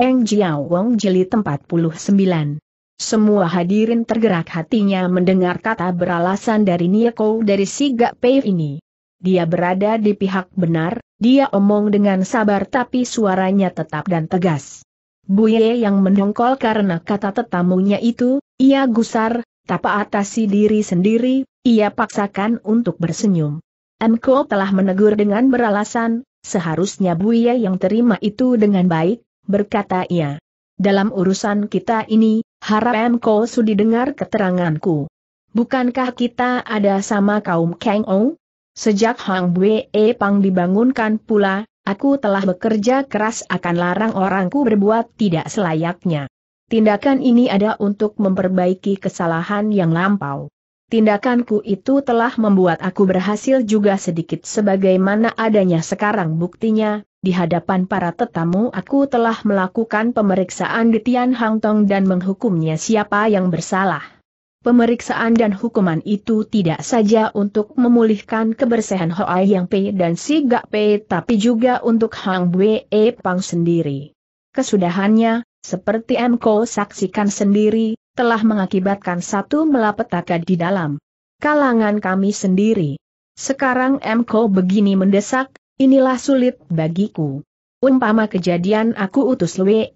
Eng Jiao Wong Jili 49. Semua hadirin tergerak hatinya mendengar kata beralasan dari Nieko dari si Gak Pei ini. Dia berada di pihak benar, dia omong dengan sabar tapi suaranya tetap dan tegas. Buye yang mendongkol karena kata tetamunya itu, ia gusar, tapa atasi diri sendiri, ia paksakan untuk bersenyum. Enko telah menegur dengan beralasan, seharusnya Buye yang terima itu dengan baik, berkata ia. Dalam urusan kita ini, harap Mko sudi dengar keteranganku. Bukankah kita ada sama kaum Kang Ong? Sejak Hang Bue Pang dibangunkan pula, aku telah bekerja keras akan larang orangku berbuat tidak selayaknya. Tindakan ini ada untuk memperbaiki kesalahan yang lampau. Tindakanku itu telah membuat aku berhasil juga sedikit sebagaimana adanya sekarang buktinya, di hadapan para tetamu aku telah melakukan pemeriksaan di Tian Hang Tong dan menghukumnya siapa yang bersalah. Pemeriksaan dan hukuman itu tidak saja untuk memulihkan kebersihan Hoa Yang Pei dan Si Gak Pei tapi juga untuk Hang Bue e Pang sendiri. Kesudahannya, seperti Mko saksikan sendiri, telah mengakibatkan satu melapetaka di dalam kalangan kami sendiri. Sekarang Mko begini mendesak, Inilah sulit bagiku. Umpama kejadian aku utus Wei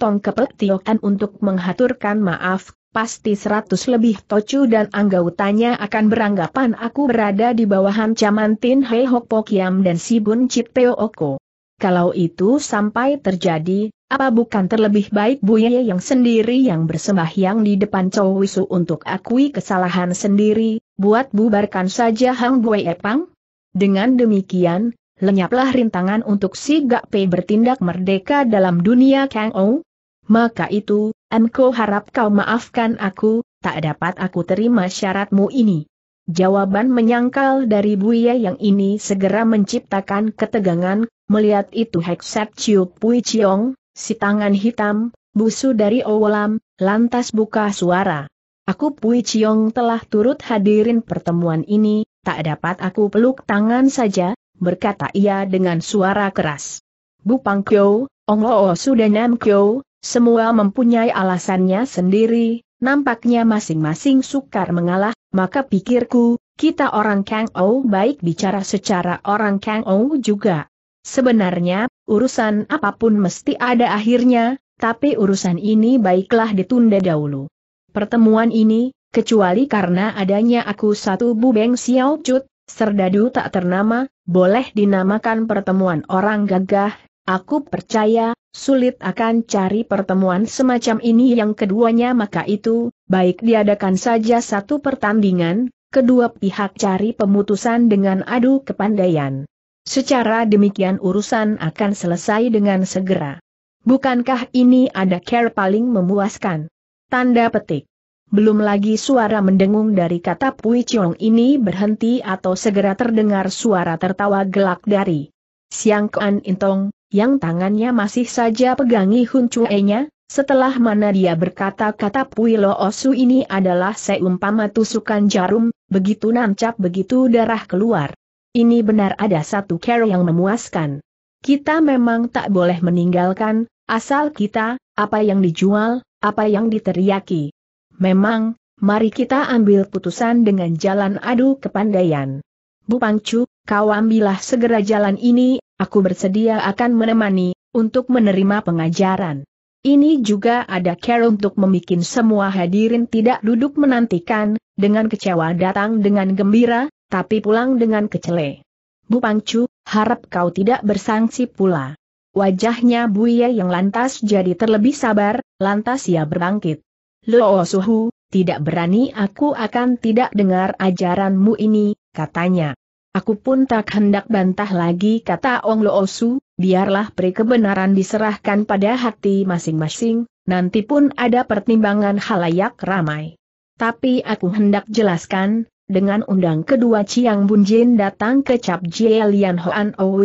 Tong ke Petiokan untuk menghaturkan maaf, pasti seratus lebih tocu dan anggautanya akan beranggapan aku berada di bawah ancaman Tin Hei Hok Kiam dan Sibun Chip Teo Oko. Kalau itu sampai terjadi, apa bukan terlebih baik Buye yang sendiri yang bersembahyang di depan Chow Wisu untuk akui kesalahan sendiri, buat bubarkan saja Hang Buye Pang? Dengan demikian, lenyaplah rintangan untuk si gak Pei bertindak merdeka dalam dunia Kang Ou? Maka itu, Enko harap kau maafkan aku, tak dapat aku terima syaratmu ini. Jawaban menyangkal dari Buya yang ini segera menciptakan ketegangan, melihat itu Hekset Chiu Pui Chiong, si tangan hitam, busu dari Owolam, lantas buka suara. Aku Pui Chiong telah turut hadirin pertemuan ini, tak dapat aku peluk tangan saja, berkata ia dengan suara keras. Bu Pang Kyo, Ong Loo oh Nam Kyo, semua mempunyai alasannya sendiri, nampaknya masing-masing sukar mengalah, maka pikirku, kita orang Kang Ou baik bicara secara orang Kang Ou juga. Sebenarnya, urusan apapun mesti ada akhirnya, tapi urusan ini baiklah ditunda dahulu. Pertemuan ini, kecuali karena adanya aku satu bubeng Xiao Cut, Serdadu tak ternama, boleh dinamakan pertemuan orang gagah, aku percaya, sulit akan cari pertemuan semacam ini yang keduanya maka itu, baik diadakan saja satu pertandingan, kedua pihak cari pemutusan dengan adu kepandaian. Secara demikian urusan akan selesai dengan segera. Bukankah ini ada care paling memuaskan? Tanda petik belum lagi suara mendengung dari kata Pui Chong ini berhenti atau segera terdengar suara tertawa gelak dari Siang Kuan Intong, yang tangannya masih saja pegangi Hun Chue-nya, setelah mana dia berkata kata Pui Lo Osu ini adalah seumpama tusukan jarum, begitu nancap begitu darah keluar. Ini benar ada satu care yang memuaskan. Kita memang tak boleh meninggalkan, asal kita, apa yang dijual, apa yang diteriaki. Memang, mari kita ambil putusan dengan jalan adu kepandaian. Bu Pangcu, kau ambillah segera jalan ini, aku bersedia akan menemani, untuk menerima pengajaran. Ini juga ada care untuk membuat semua hadirin tidak duduk menantikan, dengan kecewa datang dengan gembira, tapi pulang dengan kecele. Bu Pangcu, harap kau tidak bersangsi pula. Wajahnya Buya yang lantas jadi terlebih sabar, lantas ia berbangkit. Luo oh, Suhu, tidak berani aku akan tidak dengar ajaranmu ini, katanya. Aku pun tak hendak bantah lagi kata Ong Lo oh Su, biarlah peri kebenaran diserahkan pada hati masing-masing, nanti pun ada pertimbangan halayak ramai. Tapi aku hendak jelaskan, dengan undang kedua Chiang Bunjin datang ke Cap Jie Lian Hoan oh Bu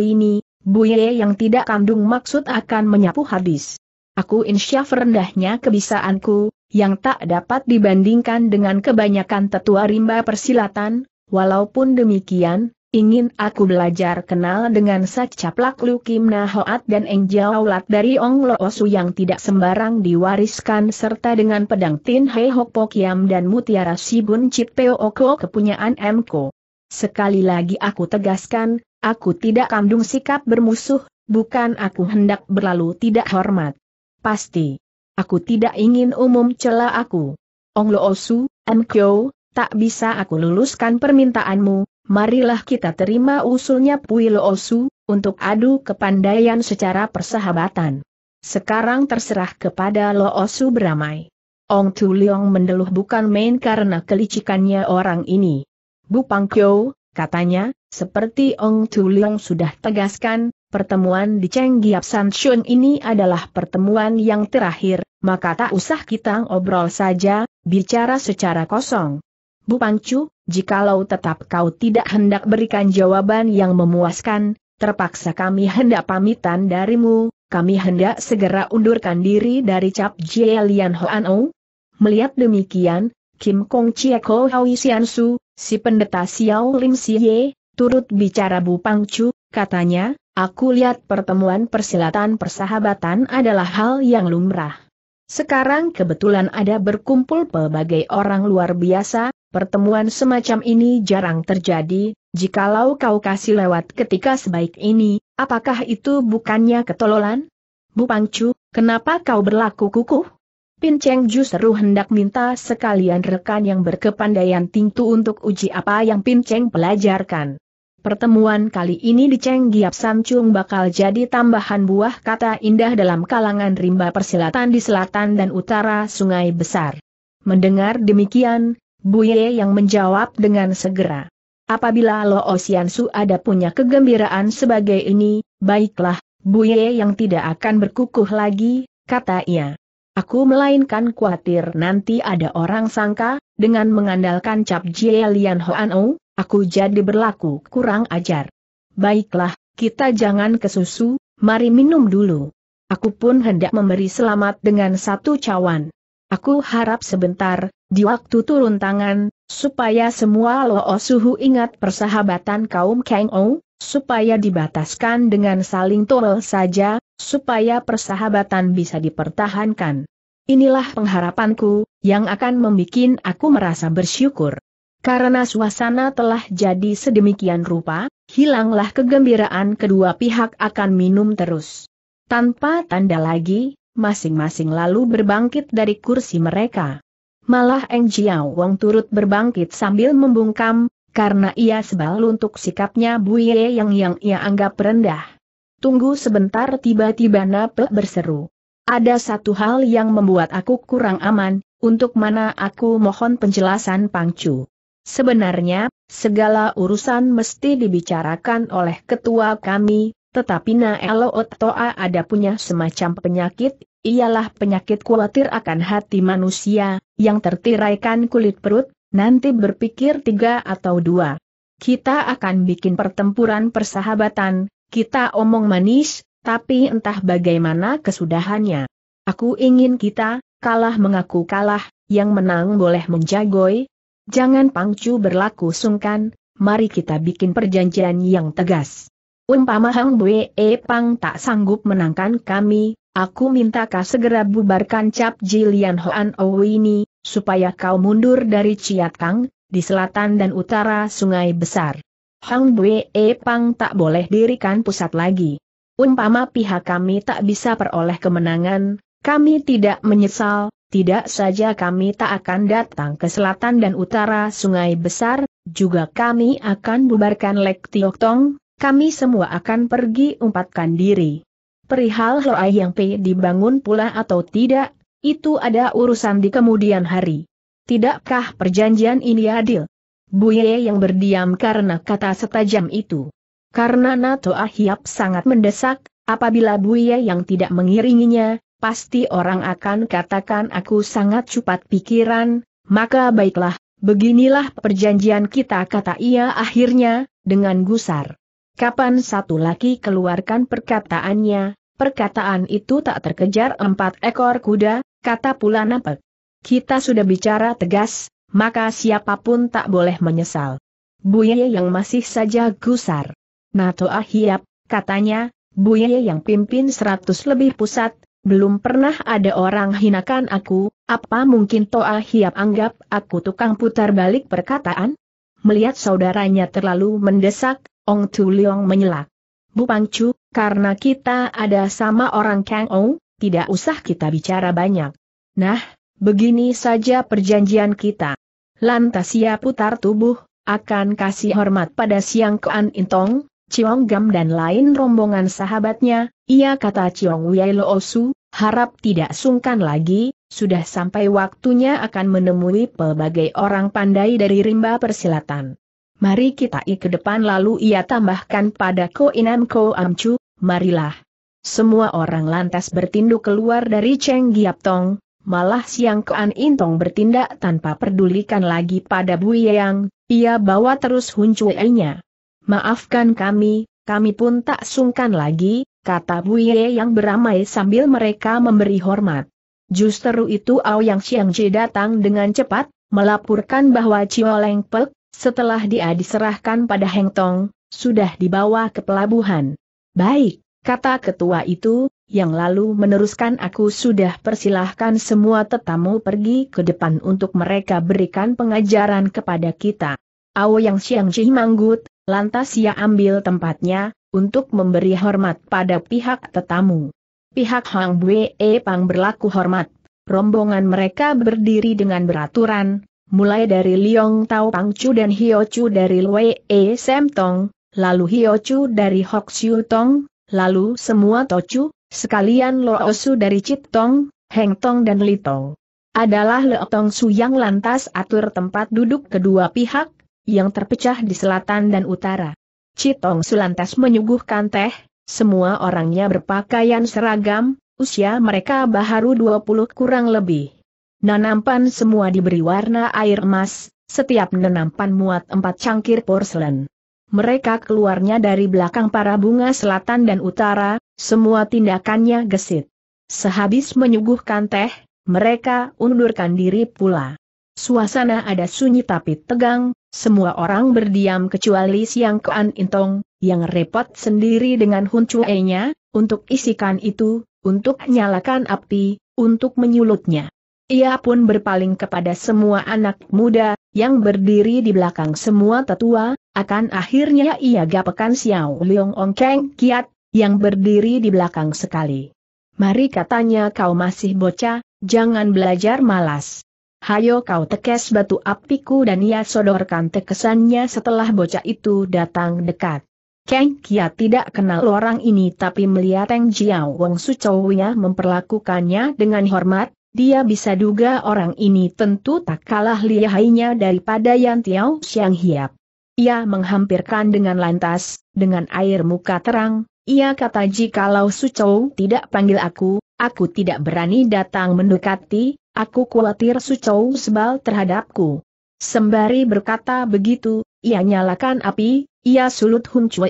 Buye yang tidak kandung maksud akan menyapu habis. Aku insya rendahnya kebisaanku, yang tak dapat dibandingkan dengan kebanyakan tetua rimba persilatan, walaupun demikian, ingin aku belajar kenal dengan Sacaplak Lukim Nahoat dan Eng dari Ong Loosu yang tidak sembarang diwariskan serta dengan pedang Tin Hei Hok dan Mutiara Sibun Chit Peo Oko kepunyaan Mko. Sekali lagi aku tegaskan, aku tidak kandung sikap bermusuh, bukan aku hendak berlalu tidak hormat. Pasti. Aku tidak ingin umum celah aku. Ong Lo Osu, M. Kyo, tak bisa aku luluskan permintaanmu, marilah kita terima usulnya Pui Lo untuk adu kepandaian secara persahabatan. Sekarang terserah kepada Lo Osu beramai. Ong Tu Leong mendeluh bukan main karena kelicikannya orang ini. Bu Pangkyo, katanya, seperti Ong Tu Leong sudah tegaskan, pertemuan di Chenggiap Sanshun ini adalah pertemuan yang terakhir, maka tak usah kita obrol saja, bicara secara kosong. Bu Pangcu, jikalau tetap kau tidak hendak berikan jawaban yang memuaskan, terpaksa kami hendak pamitan darimu, kami hendak segera undurkan diri dari Cap Jie Lian Hoan Ou. Melihat demikian, Kim Kong Chieko Hoi Sian si pendeta Xiao Lim Siye, turut bicara Bu Pangcu, katanya, Aku lihat pertemuan persilatan persahabatan adalah hal yang lumrah. Sekarang kebetulan ada berkumpul pelbagai orang luar biasa, pertemuan semacam ini jarang terjadi, jikalau kau kasih lewat ketika sebaik ini, apakah itu bukannya ketololan? Bu Pangcu, kenapa kau berlaku kukuh? Pin Cheng justru hendak minta sekalian rekan yang berkepandaian tingtu untuk uji apa yang Pin Cheng pelajarkan. Pertemuan kali ini di Cheng Giap bakal jadi tambahan buah kata indah dalam kalangan rimba persilatan di selatan dan utara Sungai Besar. Mendengar demikian, Bu Ye yang menjawab dengan segera. Apabila Lo Osiansu ada punya kegembiraan sebagai ini, baiklah, Bu Ye yang tidak akan berkukuh lagi, kata ia. Aku melainkan khawatir nanti ada orang sangka, dengan mengandalkan cap Jie Lian Hoan Aku jadi berlaku kurang ajar. Baiklah, kita jangan kesusu, mari minum dulu. Aku pun hendak memberi selamat dengan satu cawan. Aku harap sebentar, di waktu turun tangan, supaya semua loo suhu ingat persahabatan kaum Kang Ou, supaya dibataskan dengan saling tol saja, supaya persahabatan bisa dipertahankan. Inilah pengharapanku, yang akan membuat aku merasa bersyukur. Karena suasana telah jadi sedemikian rupa, hilanglah kegembiraan kedua pihak akan minum terus. Tanpa tanda lagi, masing-masing lalu berbangkit dari kursi mereka. Malah Eng Jiao Wong turut berbangkit sambil membungkam, karena ia sebal untuk sikapnya Bu Ye yang yang ia anggap rendah. Tunggu sebentar tiba-tiba Nape berseru. Ada satu hal yang membuat aku kurang aman, untuk mana aku mohon penjelasan Pangcu. Sebenarnya, segala urusan mesti dibicarakan oleh ketua kami, tetapi Naelo Otoa ada punya semacam penyakit, ialah penyakit khawatir akan hati manusia, yang tertiraikan kulit perut, nanti berpikir tiga atau dua. Kita akan bikin pertempuran persahabatan, kita omong manis, tapi entah bagaimana kesudahannya. Aku ingin kita, kalah mengaku kalah, yang menang boleh menjagoi, Jangan Pangcu berlaku sungkan, mari kita bikin perjanjian yang tegas. Umpama Hang Bwe Pang tak sanggup menangkan kami, aku minta kau segera bubarkan cap Jilian Hoan ini, supaya kau mundur dari Ciat Kang, di selatan dan utara sungai besar. Hang Bwe Pang tak boleh dirikan pusat lagi. Umpama pihak kami tak bisa peroleh kemenangan, kami tidak menyesal, tidak saja kami tak akan datang ke selatan dan utara sungai besar, juga kami akan bubarkan Lek Tong, kami semua akan pergi umpatkan diri. Perihal Loai yang P dibangun pula atau tidak, itu ada urusan di kemudian hari. Tidakkah perjanjian ini adil? Buye yang berdiam karena kata setajam itu. Karena Nato Ahiap sangat mendesak, apabila Buye yang tidak mengiringinya, pasti orang akan katakan aku sangat cepat pikiran, maka baiklah, beginilah perjanjian kita kata ia akhirnya, dengan gusar. Kapan satu laki keluarkan perkataannya, perkataan itu tak terkejar empat ekor kuda, kata pula nampak. Kita sudah bicara tegas, maka siapapun tak boleh menyesal. Buye yang masih saja gusar. Nato ahiap, ah, katanya, Buye yang pimpin seratus lebih pusat, belum pernah ada orang hinakan aku, apa mungkin Toa Hiap anggap aku tukang putar balik perkataan? Melihat saudaranya terlalu mendesak, Ong Tu Leong menyelak. Bu Pangcu, karena kita ada sama orang Kang Ou, tidak usah kita bicara banyak. Nah, begini saja perjanjian kita. Lantas ia putar tubuh, akan kasih hormat pada Siang Kuan Intong, Ciong Gam dan lain rombongan sahabatnya, ia kata Ciong Wei Lo Su, harap tidak sungkan lagi, sudah sampai waktunya akan menemui pelbagai orang pandai dari rimba persilatan. Mari kita ikut ke depan lalu ia tambahkan pada Ko Inam Ko Amcu, marilah. Semua orang lantas bertinduk keluar dari Cheng Giap Tong, malah Siang Koan Intong bertindak tanpa pedulikan lagi pada Bu Yang, ia bawa terus nya Maafkan kami, kami pun tak sungkan lagi, kata Buye yang beramai sambil mereka memberi hormat. Justru itu Ao Yang Xiangji datang dengan cepat, melaporkan bahwa Leng Pek, setelah dia diserahkan pada Heng Tong, sudah dibawa ke pelabuhan. Baik, kata ketua itu, yang lalu meneruskan aku sudah persilahkan semua tetamu pergi ke depan untuk mereka berikan pengajaran kepada kita. Ao Yang Xiangji manggut, Lantas ia ambil tempatnya, untuk memberi hormat pada pihak tetamu. Pihak Hang Bue Pang berlaku hormat. Rombongan mereka berdiri dengan beraturan, mulai dari Liong Tao Pang Chu dan Hio Chu dari Lue E Sem Tong, lalu Hio Chu dari Hok Siu Tong, lalu semua To Chu, sekalian Lo Osu dari Chit Tong, Heng Tong dan Li Tong. Adalah Leotong Su yang lantas atur tempat duduk kedua pihak, yang terpecah di selatan dan utara. Citong Sulantas menyuguhkan teh, semua orangnya berpakaian seragam, usia mereka baharu 20 kurang lebih. Nanampan semua diberi warna air emas, setiap nanampan muat empat cangkir porselen. Mereka keluarnya dari belakang para bunga selatan dan utara, semua tindakannya gesit. Sehabis menyuguhkan teh, mereka undurkan diri pula. Suasana ada sunyi tapi tegang, semua orang berdiam kecuali Siang kean Intong, yang repot sendiri dengan Hun Chue-nya, untuk isikan itu, untuk nyalakan api, untuk menyulutnya. Ia pun berpaling kepada semua anak muda, yang berdiri di belakang semua tetua, akan akhirnya ia gapekan Xiao Leong Ong Keng Kiat, yang berdiri di belakang sekali. Mari katanya kau masih bocah, jangan belajar malas hayo kau tekes batu apiku dan ia sodorkan tekesannya setelah bocah itu datang dekat. Kang Kia tidak kenal orang ini tapi melihat Teng Jiao Wong Sucowinya memperlakukannya dengan hormat, dia bisa duga orang ini tentu tak kalah lihainya daripada Yan Tiao Xiang Hiap. Ia menghampirkan dengan lantas, dengan air muka terang, ia kata jikalau Sucow tidak panggil aku, aku tidak berani datang mendekati, Aku khawatir Sucou sebal terhadapku. Sembari berkata begitu, ia nyalakan api, ia sulut Hun Chue.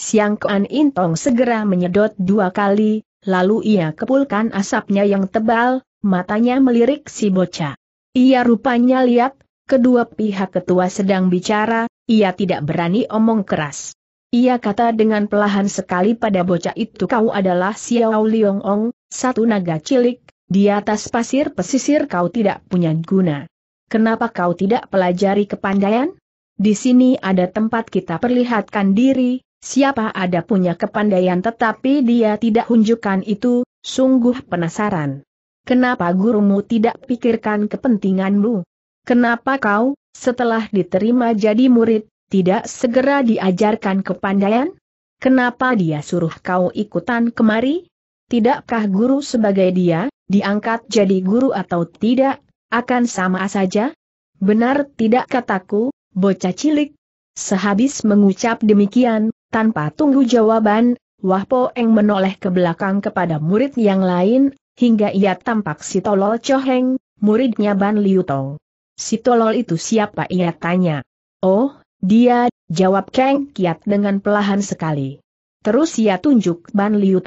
Siang Kuan Intong segera menyedot dua kali, lalu ia kepulkan asapnya yang tebal, matanya melirik si bocah. Ia rupanya lihat, kedua pihak ketua sedang bicara, ia tidak berani omong keras. Ia kata dengan pelahan sekali pada bocah itu kau adalah Xiao Liong Ong, satu naga cilik, di atas pasir pesisir kau tidak punya guna. Kenapa kau tidak pelajari kepandaian? Di sini ada tempat kita perlihatkan diri, siapa ada punya kepandaian tetapi dia tidak hunjukkan itu, sungguh penasaran. Kenapa gurumu tidak pikirkan kepentinganmu? Kenapa kau, setelah diterima jadi murid, tidak segera diajarkan kepandaian? Kenapa dia suruh kau ikutan kemari? Tidakkah guru sebagai dia, diangkat jadi guru atau tidak, akan sama saja? Benar tidak kataku, bocah cilik? Sehabis mengucap demikian, tanpa tunggu jawaban, Wah Po Eng menoleh ke belakang kepada murid yang lain, hingga ia tampak si Tolol Choheng, muridnya Ban Liu Si Tolol itu siapa ia tanya. Oh, dia, jawab Kang Kiat dengan pelahan sekali. Terus ia tunjuk Ban Liu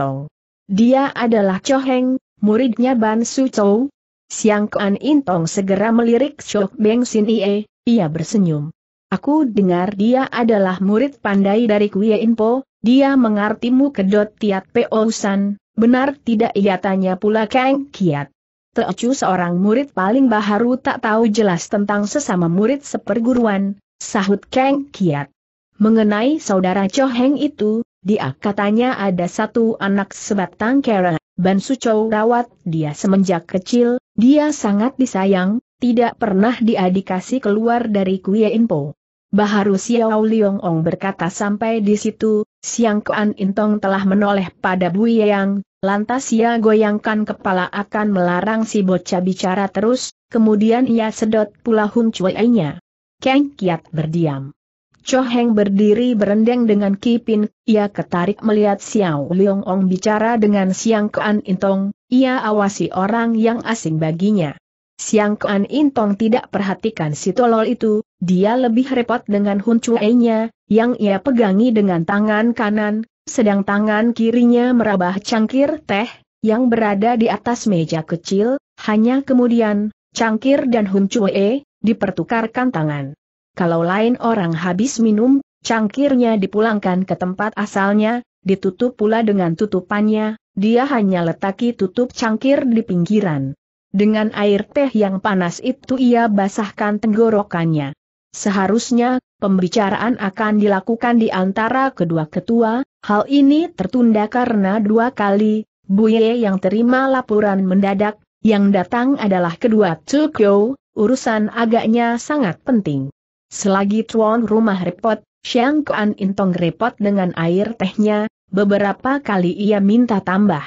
Dia adalah Choheng, muridnya Ban Su Chou? Siang Kuan Intong segera melirik Chok Beng Sin Ie, ia bersenyum. Aku dengar dia adalah murid pandai dari Kuya Inpo, dia mengartimu kedot tiat San, benar tidak ia tanya pula Kang Kiat. Teocu seorang murid paling baharu tak tahu jelas tentang sesama murid seperguruan, sahut Kang Kiat. Mengenai saudara Cho Heng itu, dia katanya ada satu anak sebatang kera Ban Sucou rawat dia semenjak kecil, dia sangat disayang, tidak pernah diadikasi keluar dari Kuya Inpo. Baharu Xiao Liong Ong berkata sampai di situ, Siang Kuan Intong telah menoleh pada Bu Yang, lantas ia goyangkan kepala akan melarang si bocah bicara terus, kemudian ia sedot pula Hun Cui nya Kang Kiat berdiam. Cho berdiri berendeng dengan Kipin, ia ketarik melihat Xiao Leong Ong bicara dengan Siang Kean Intong, ia awasi orang yang asing baginya. Siang Kean Intong tidak perhatikan si tolol itu, dia lebih repot dengan Hun e nya yang ia pegangi dengan tangan kanan, sedang tangan kirinya merabah cangkir teh, yang berada di atas meja kecil, hanya kemudian, cangkir dan Hun e dipertukarkan tangan kalau lain orang habis minum, cangkirnya dipulangkan ke tempat asalnya, ditutup pula dengan tutupannya, dia hanya letaki tutup cangkir di pinggiran. Dengan air teh yang panas itu ia basahkan tenggorokannya. Seharusnya, pembicaraan akan dilakukan di antara kedua ketua, hal ini tertunda karena dua kali, Buye yang terima laporan mendadak, yang datang adalah kedua Tukyo, urusan agaknya sangat penting. Selagi tuan rumah repot, Xiang Kuan Intong repot dengan air tehnya, beberapa kali ia minta tambah.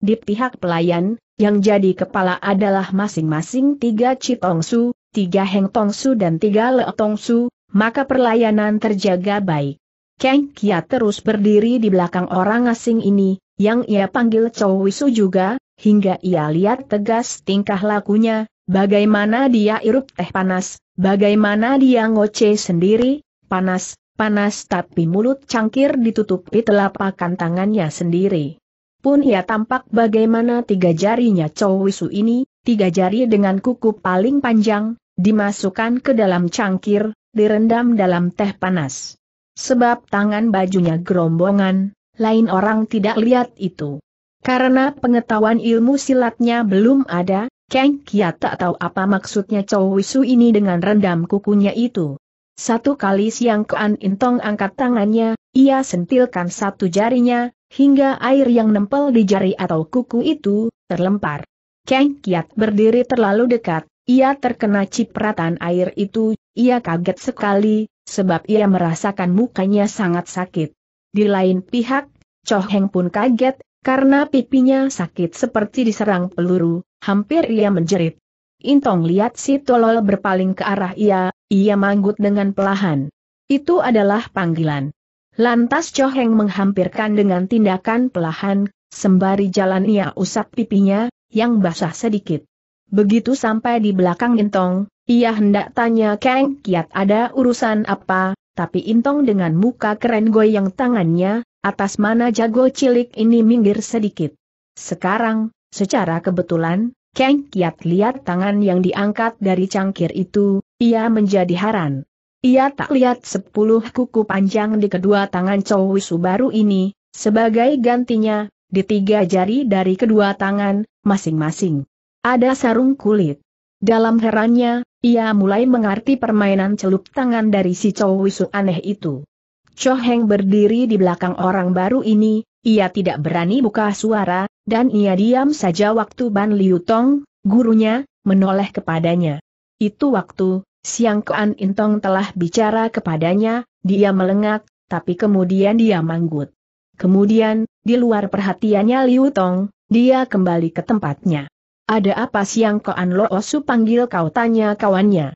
Di pihak pelayan, yang jadi kepala adalah masing-masing tiga su, tiga Heng tong su dan tiga Le tong su, maka perlayanan terjaga baik. Kang Kia terus berdiri di belakang orang asing ini, yang ia panggil Chow Wisu juga, hingga ia lihat tegas tingkah lakunya, bagaimana dia irup teh panas, Bagaimana dia ngoceh sendiri, panas, panas tapi mulut cangkir ditutupi telapakan tangannya sendiri. Pun ia tampak bagaimana tiga jarinya Chow ini, tiga jari dengan kuku paling panjang, dimasukkan ke dalam cangkir, direndam dalam teh panas. Sebab tangan bajunya gerombongan, lain orang tidak lihat itu. Karena pengetahuan ilmu silatnya belum ada, Kang Kia tak tahu apa maksudnya Chow Wisu ini dengan rendam kukunya itu. Satu kali siang Kuan Intong angkat tangannya, ia sentilkan satu jarinya, hingga air yang nempel di jari atau kuku itu, terlempar. Kang Kiat berdiri terlalu dekat, ia terkena cipratan air itu, ia kaget sekali, sebab ia merasakan mukanya sangat sakit. Di lain pihak, Cho Heng pun kaget, karena pipinya sakit seperti diserang peluru, Hampir ia menjerit. Intong lihat si tolol berpaling ke arah ia, ia manggut dengan pelahan. Itu adalah panggilan. Lantas Choheng menghampirkan dengan tindakan pelahan, sembari jalan ia usap pipinya, yang basah sedikit. Begitu sampai di belakang Intong, ia hendak tanya Kang Kiat ada urusan apa, tapi Intong dengan muka keren goyang tangannya, atas mana jago cilik ini minggir sedikit. Sekarang, Secara kebetulan, Kang Kiat lihat tangan yang diangkat dari cangkir itu, ia menjadi heran. Ia tak lihat sepuluh kuku panjang di kedua tangan Chow Wisu baru ini, sebagai gantinya, di tiga jari dari kedua tangan, masing-masing. Ada sarung kulit. Dalam herannya, ia mulai mengerti permainan celup tangan dari si Chow Wisu aneh itu. Cho Heng berdiri di belakang orang baru ini, ia tidak berani buka suara, dan ia diam saja waktu Ban Liu Tong, gurunya, menoleh kepadanya. Itu waktu, Siang Kuan Intong telah bicara kepadanya, dia melengak, tapi kemudian dia manggut. Kemudian, di luar perhatiannya Liu Tong, dia kembali ke tempatnya. Ada apa Siang Koan Loosu panggil kau tanya kawannya.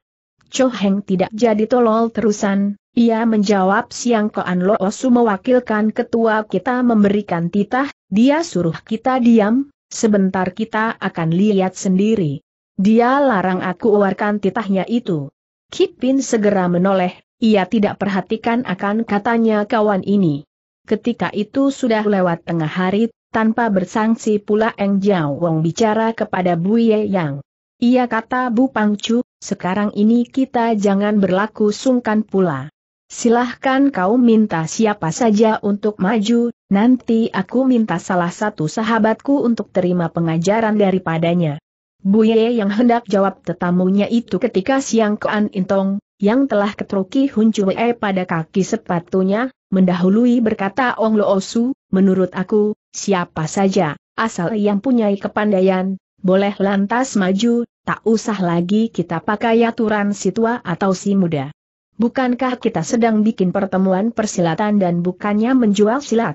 Cho Heng tidak jadi tolol terusan, ia menjawab Siang Koan Lo Osu mewakilkan ketua kita memberikan titah, dia suruh kita diam, sebentar kita akan lihat sendiri. Dia larang aku uarkan titahnya itu. Kipin segera menoleh, ia tidak perhatikan akan katanya kawan ini. Ketika itu sudah lewat tengah hari, tanpa bersangsi pula Eng Jiao Wong bicara kepada Bu Ye Yang. Ia kata Bu Pangcu, sekarang ini kita jangan berlaku sungkan pula. Silahkan kau minta siapa saja untuk maju, nanti aku minta salah satu sahabatku untuk terima pengajaran daripadanya. bu ye yang hendak jawab tetamunya itu ketika siang Kean Intong, yang telah ketruki Hun Chue pada kaki sepatunya, mendahului berkata Ong Lo Osu, menurut aku, siapa saja, asal yang punyai kepandaian, boleh lantas maju, tak usah lagi kita pakai aturan si tua atau si muda. Bukankah kita sedang bikin pertemuan persilatan dan bukannya menjual silat?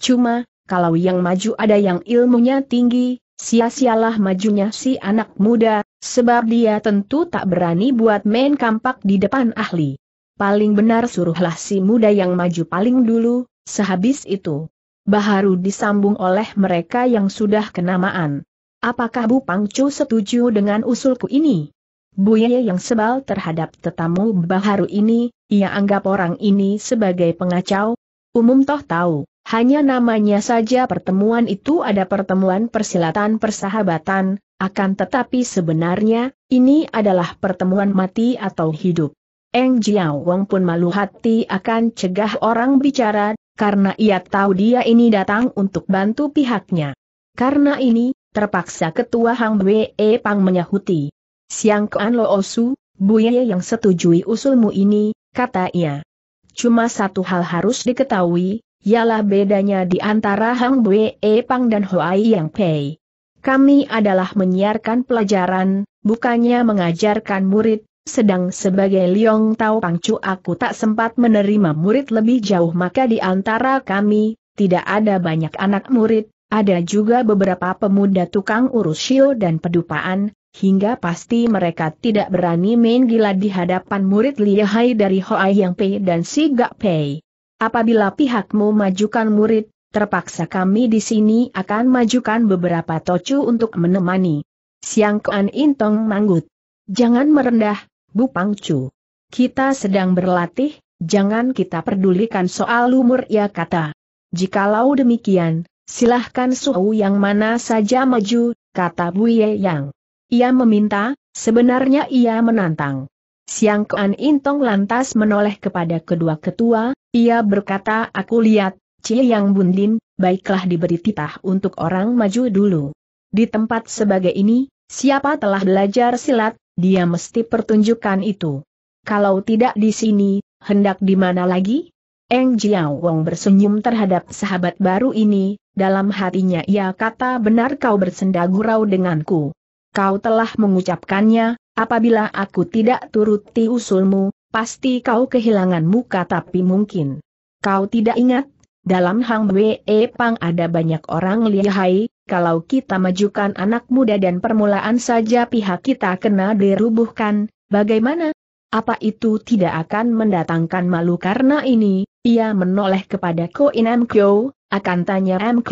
Cuma, kalau yang maju ada yang ilmunya tinggi, sia-sialah majunya si anak muda, sebab dia tentu tak berani buat main kampak di depan ahli. Paling benar suruhlah si muda yang maju paling dulu, sehabis itu. Baharu disambung oleh mereka yang sudah kenamaan. Apakah Bu Pangcu setuju dengan usulku ini? Bu Buye yang sebal terhadap tetamu baharu ini, ia anggap orang ini sebagai pengacau. Umum toh tahu, hanya namanya saja pertemuan itu ada pertemuan persilatan persahabatan, akan tetapi sebenarnya, ini adalah pertemuan mati atau hidup. Eng Jiao Wong pun malu hati akan cegah orang bicara, karena ia tahu dia ini datang untuk bantu pihaknya. Karena ini, terpaksa ketua Hang Wei Pang menyahuti. Siang Kuan Lo Osu, Ye yang setujui usulmu ini, kata ia. Cuma satu hal harus diketahui, ialah bedanya di antara Hang Wei Pang dan Hoai Yang Pei. Kami adalah menyiarkan pelajaran, bukannya mengajarkan murid, sedang sebagai Liong Tao Pangcu aku tak sempat menerima murid lebih jauh maka di antara kami, tidak ada banyak anak murid, ada juga beberapa pemuda tukang urus shio dan pedupaan, hingga pasti mereka tidak berani main gila di hadapan murid lihai dari Hoai Yang Pei dan Si Gak Pei. Apabila pihakmu majukan murid, terpaksa kami di sini akan majukan beberapa tocu untuk menemani. Siang Kuan Intong manggut. Jangan merendah, Bu Pangcu. Kita sedang berlatih, jangan kita pedulikan soal umur ya kata. Jikalau demikian, Silahkan suhu yang mana saja maju, kata Buye Yang. Ia meminta, sebenarnya ia menantang. Siang Kuan Intong lantas menoleh kepada kedua ketua, ia berkata aku lihat, Cie Yang Bundin, baiklah diberi titah untuk orang maju dulu. Di tempat sebagai ini, siapa telah belajar silat, dia mesti pertunjukkan itu. Kalau tidak di sini, hendak di mana lagi? Eng Jiao Wong bersenyum terhadap sahabat baru ini, dalam hatinya ia kata benar kau bersenda gurau denganku. Kau telah mengucapkannya, apabila aku tidak turuti usulmu, pasti kau kehilangan muka tapi mungkin. Kau tidak ingat, dalam Hang Wei Pang ada banyak orang lihai, kalau kita majukan anak muda dan permulaan saja pihak kita kena dirubuhkan, bagaimana? Apa itu tidak akan mendatangkan malu karena ini, ia menoleh kepada Ko In M akan tanya M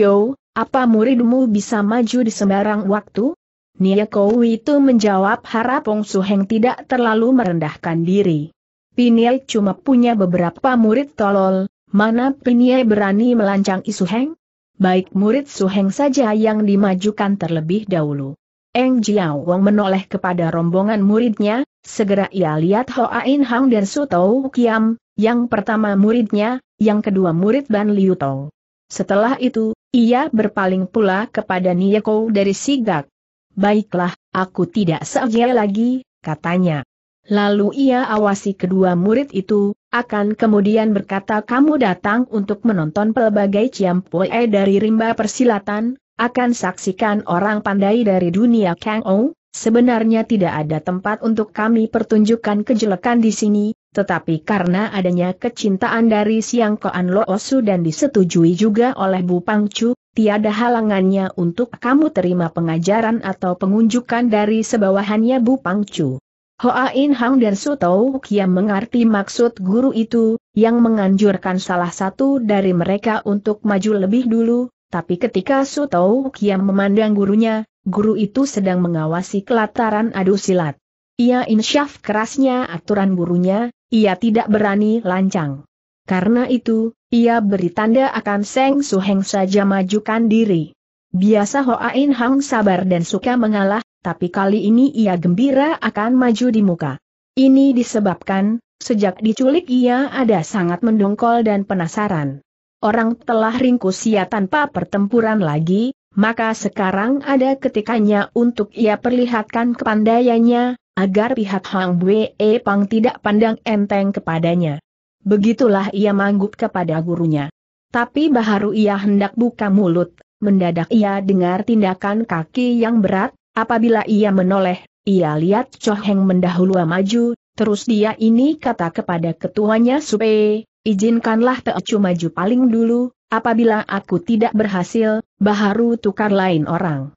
apa muridmu bisa maju di sembarang waktu? Nia Kou itu menjawab harap Su heng tidak terlalu merendahkan diri. Pinie cuma punya beberapa murid tolol, mana Pinie berani melancang heng? Baik murid Suheng saja yang dimajukan terlebih dahulu. Eng Jiao Wang menoleh kepada rombongan muridnya, segera ia lihat Ho Ain Hang dan Su Tau Kiam, yang pertama muridnya, yang kedua murid Ban Liu Tong. Setelah itu, ia berpaling pula kepada Kou dari Sigak. Baiklah, aku tidak seje lagi, katanya. Lalu ia awasi kedua murid itu, akan kemudian berkata kamu datang untuk menonton pelbagai Ciampoe dari rimba persilatan, akan saksikan orang pandai dari dunia Kang Ou, sebenarnya tidak ada tempat untuk kami pertunjukkan kejelekan di sini, tetapi karena adanya kecintaan dari Siang Koan Lo Osu oh dan disetujui juga oleh Bu Pangcu, tiada halangannya untuk kamu terima pengajaran atau pengunjukan dari sebawahannya Bu Pangcu. Hoa In Hang dan Su Tau Kiam mengerti maksud guru itu, yang menganjurkan salah satu dari mereka untuk maju lebih dulu, tapi ketika Sutou Kiam memandang gurunya, guru itu sedang mengawasi kelataran adu silat. Ia insyaf kerasnya aturan gurunya, ia tidak berani lancang. Karena itu, ia beri tanda akan Seng Suheng saja majukan diri. Biasa In Hang sabar dan suka mengalah, tapi kali ini ia gembira akan maju di muka. Ini disebabkan, sejak diculik ia ada sangat mendongkol dan penasaran orang telah ringkus ia tanpa pertempuran lagi, maka sekarang ada ketikanya untuk ia perlihatkan kepandaiannya, agar pihak Hang Bue Pang tidak pandang enteng kepadanya. Begitulah ia manggut kepada gurunya. Tapi baharu ia hendak buka mulut, mendadak ia dengar tindakan kaki yang berat, apabila ia menoleh, ia lihat Choheng Heng mendahulu maju, terus dia ini kata kepada ketuanya supaya. Izinkanlah Teocu maju paling dulu, apabila aku tidak berhasil, baharu tukar lain orang.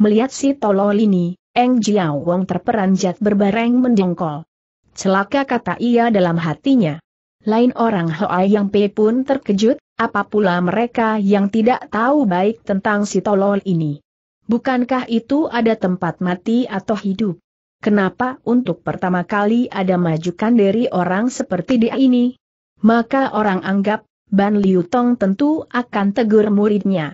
Melihat si tolol ini, Eng Jiao Wong terperanjat berbareng menjengkol. Celaka kata ia dalam hatinya. Lain orang Hoa Yang Pei pun terkejut, apa pula mereka yang tidak tahu baik tentang si tolol ini. Bukankah itu ada tempat mati atau hidup? Kenapa untuk pertama kali ada majukan dari orang seperti dia ini? maka orang anggap, Ban Liu Tong tentu akan tegur muridnya.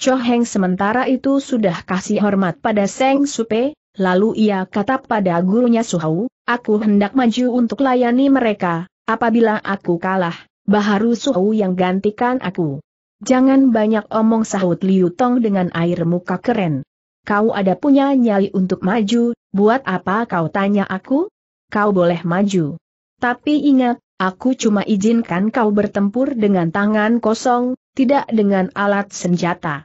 Cho Heng sementara itu sudah kasih hormat pada Seng Supe, lalu ia kata pada gurunya Suhau, aku hendak maju untuk layani mereka, apabila aku kalah, Baharu Suhau yang gantikan aku. Jangan banyak omong sahut Liu Tong dengan air muka keren. Kau ada punya nyali untuk maju, buat apa kau tanya aku? Kau boleh maju. Tapi ingat, Aku cuma izinkan kau bertempur dengan tangan kosong, tidak dengan alat senjata.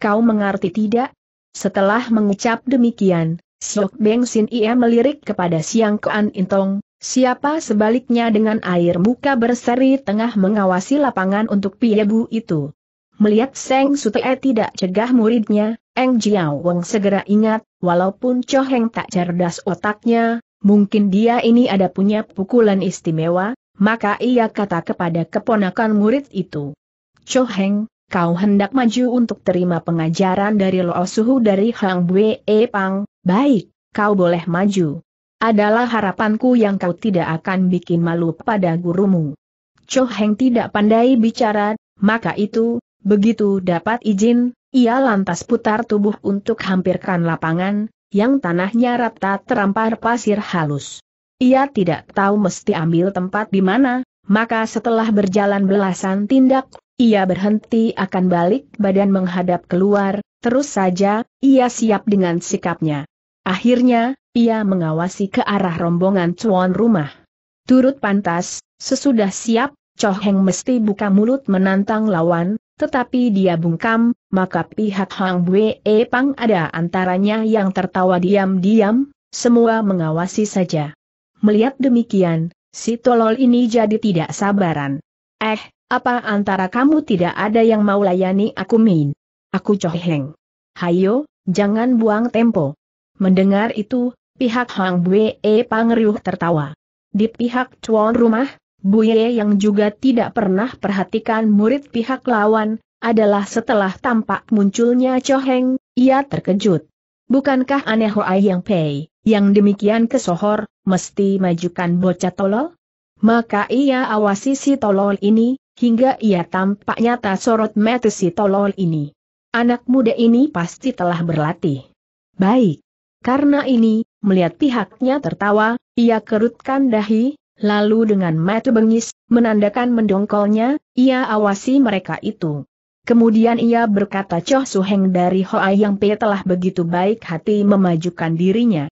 Kau mengerti tidak? Setelah mengucap demikian, Siok Beng Sin Ia melirik kepada Siang Kuan Intong, siapa sebaliknya dengan air muka berseri tengah mengawasi lapangan untuk Piebu itu. Melihat Seng Sute tidak cegah muridnya, Eng Jiao Wong segera ingat, walaupun Choheng tak cerdas otaknya, Mungkin dia ini ada punya pukulan istimewa, maka ia kata kepada keponakan murid itu, Cho kau hendak maju untuk terima pengajaran dari Lo Suhu dari Hang Bue e Pang, baik, kau boleh maju. Adalah harapanku yang kau tidak akan bikin malu pada gurumu. Cho tidak pandai bicara, maka itu, begitu dapat izin, ia lantas putar tubuh untuk hampirkan lapangan, yang tanahnya rata terampar pasir halus. Ia tidak tahu mesti ambil tempat di mana, maka setelah berjalan belasan tindak, ia berhenti akan balik badan menghadap keluar, terus saja, ia siap dengan sikapnya. Akhirnya, ia mengawasi ke arah rombongan cuan rumah. Turut pantas, sesudah siap, Choh Heng mesti buka mulut menantang lawan, tetapi dia bungkam, maka pihak Hang Bwe Pang ada antaranya yang tertawa diam-diam, semua mengawasi saja. Melihat demikian, si tolol ini jadi tidak sabaran. Eh, apa antara kamu tidak ada yang mau layani aku Min? Aku Heng. Hayo, jangan buang tempo. Mendengar itu, pihak Hang Bue e Pangriuh tertawa. Di pihak tuan rumah, Bu Ye yang juga tidak pernah perhatikan murid pihak lawan, adalah setelah tampak munculnya Heng, ia terkejut. Bukankah aneh Hoa Yang Pei, yang demikian kesohor, mesti majukan bocah tolol? Maka ia awasi si tolol ini, hingga ia tampak nyata sorot mata si tolol ini. Anak muda ini pasti telah berlatih. Baik. Karena ini, melihat pihaknya tertawa, ia kerutkan dahi, lalu dengan mata bengis, menandakan mendongkolnya, ia awasi mereka itu. Kemudian ia berkata Choh Heng dari Hoa Yang Pe telah begitu baik hati memajukan dirinya.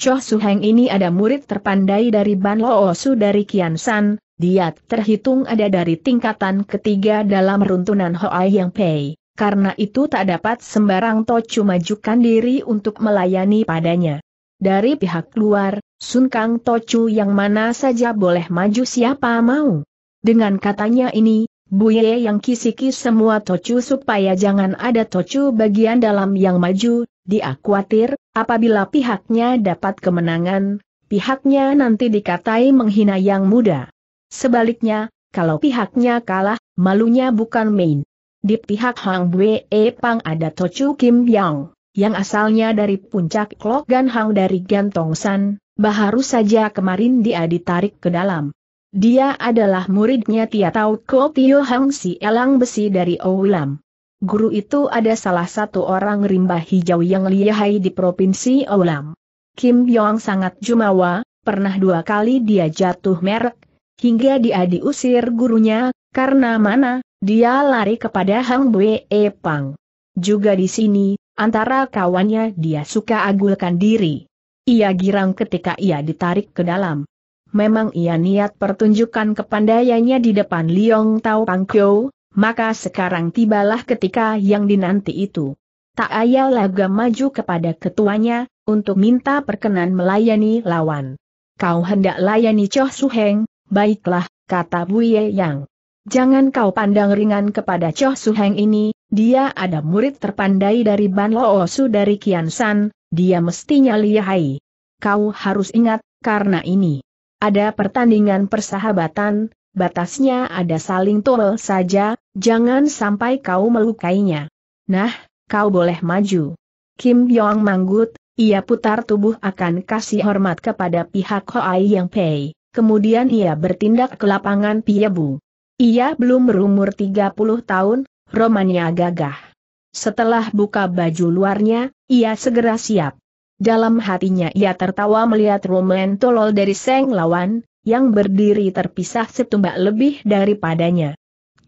Choh Heng ini ada murid terpandai dari Ban Lo Osu dari Kian San, dia terhitung ada dari tingkatan ketiga dalam runtunan Hoa Yang Pei, karena itu tak dapat sembarang Tochu majukan diri untuk melayani padanya. Dari pihak luar, Sun Kang Tochu yang mana saja boleh maju siapa mau. Dengan katanya ini, Bu Ye yang kisiki semua Tocu supaya jangan ada Tocu bagian dalam yang maju, dia khawatir, apabila pihaknya dapat kemenangan, pihaknya nanti dikatai menghina yang muda. Sebaliknya, kalau pihaknya kalah, malunya bukan main. Di pihak Hang Bue e Pang ada Tocu Kim Yang, yang asalnya dari puncak Klok Gan Hang dari Gantong San, baharu saja kemarin dia ditarik ke dalam. Dia adalah muridnya Tia Ko Tio Hang Si Elang Besi dari Owilam. Guru itu ada salah satu orang rimba hijau yang lihai di Provinsi Owilam. Kim Yong sangat jumawa, pernah dua kali dia jatuh merek, hingga dia diusir gurunya, karena mana, dia lari kepada Hang Bue e Pang. Juga di sini, antara kawannya dia suka agulkan diri. Ia girang ketika ia ditarik ke dalam memang ia niat pertunjukan kepandaiannya di depan Liong Tao Pangkyo, maka sekarang tibalah ketika yang dinanti itu. Tak ayal laga maju kepada ketuanya, untuk minta perkenan melayani lawan. Kau hendak layani Choh Heng? baiklah, kata Buye Yang. Jangan kau pandang ringan kepada Choh Heng ini, dia ada murid terpandai dari Ban Loosu dari Kian San, dia mestinya lihai. Kau harus ingat, karena ini. Ada pertandingan persahabatan, batasnya ada saling tolol saja, jangan sampai kau melukainya. Nah, kau boleh maju. Kim Yong manggut, ia putar tubuh akan kasih hormat kepada pihak Hoai Yang Pei, kemudian ia bertindak ke lapangan Piyebu. Ia belum berumur 30 tahun, romannya gagah. Setelah buka baju luarnya, ia segera siap. Dalam hatinya ia tertawa melihat Roman tolol dari Seng Lawan, yang berdiri terpisah setumbak lebih daripadanya.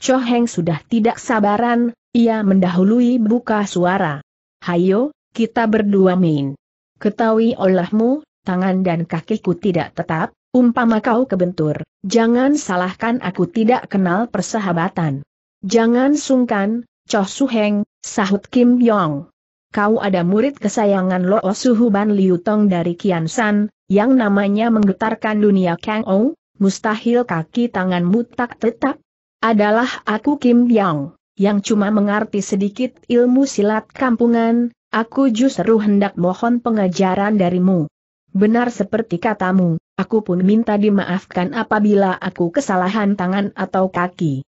Cho Heng sudah tidak sabaran, ia mendahului buka suara. Hayo, kita berdua main. Ketahui olahmu, tangan dan kakiku tidak tetap, umpama kau kebentur, jangan salahkan aku tidak kenal persahabatan. Jangan sungkan, Cho Su Heng, sahut Kim Yong kau ada murid kesayangan Lo oh Suhu Ban Liu Tong dari Kian San, yang namanya menggetarkan dunia Kang Ou, mustahil kaki tanganmu tak tetap. Adalah aku Kim Yang, yang cuma mengerti sedikit ilmu silat kampungan, aku justru hendak mohon pengajaran darimu. Benar seperti katamu, aku pun minta dimaafkan apabila aku kesalahan tangan atau kaki.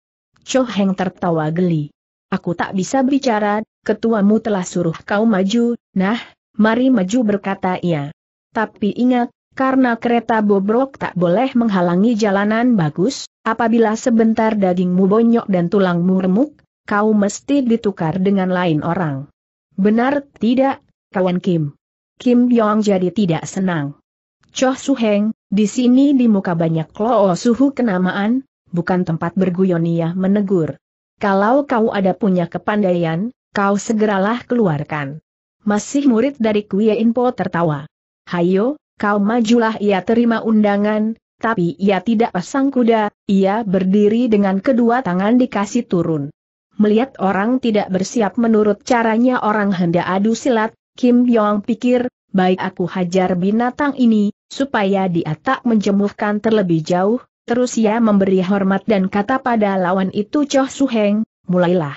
Cho Heng tertawa geli. Aku tak bisa bicara, ketuamu telah suruh kau maju, nah, mari maju berkata ia. Tapi ingat, karena kereta bobrok tak boleh menghalangi jalanan bagus, apabila sebentar dagingmu bonyok dan tulangmu remuk, kau mesti ditukar dengan lain orang. Benar tidak, kawan Kim? Kim Yong jadi tidak senang. Choh Su Heng, di sini di muka banyak loo suhu kenamaan, bukan tempat berguyonia menegur. Kalau kau ada punya kepandaian, Kau segeralah keluarkan. Masih murid dari Kuya Inpo tertawa. Hayo, kau majulah ia terima undangan, tapi ia tidak pasang kuda, ia berdiri dengan kedua tangan dikasih turun. Melihat orang tidak bersiap menurut caranya orang hendak adu silat, Kim Yong pikir, baik aku hajar binatang ini, supaya dia tak menjemuhkan terlebih jauh, terus ia memberi hormat dan kata pada lawan itu Choh Suheng, mulailah.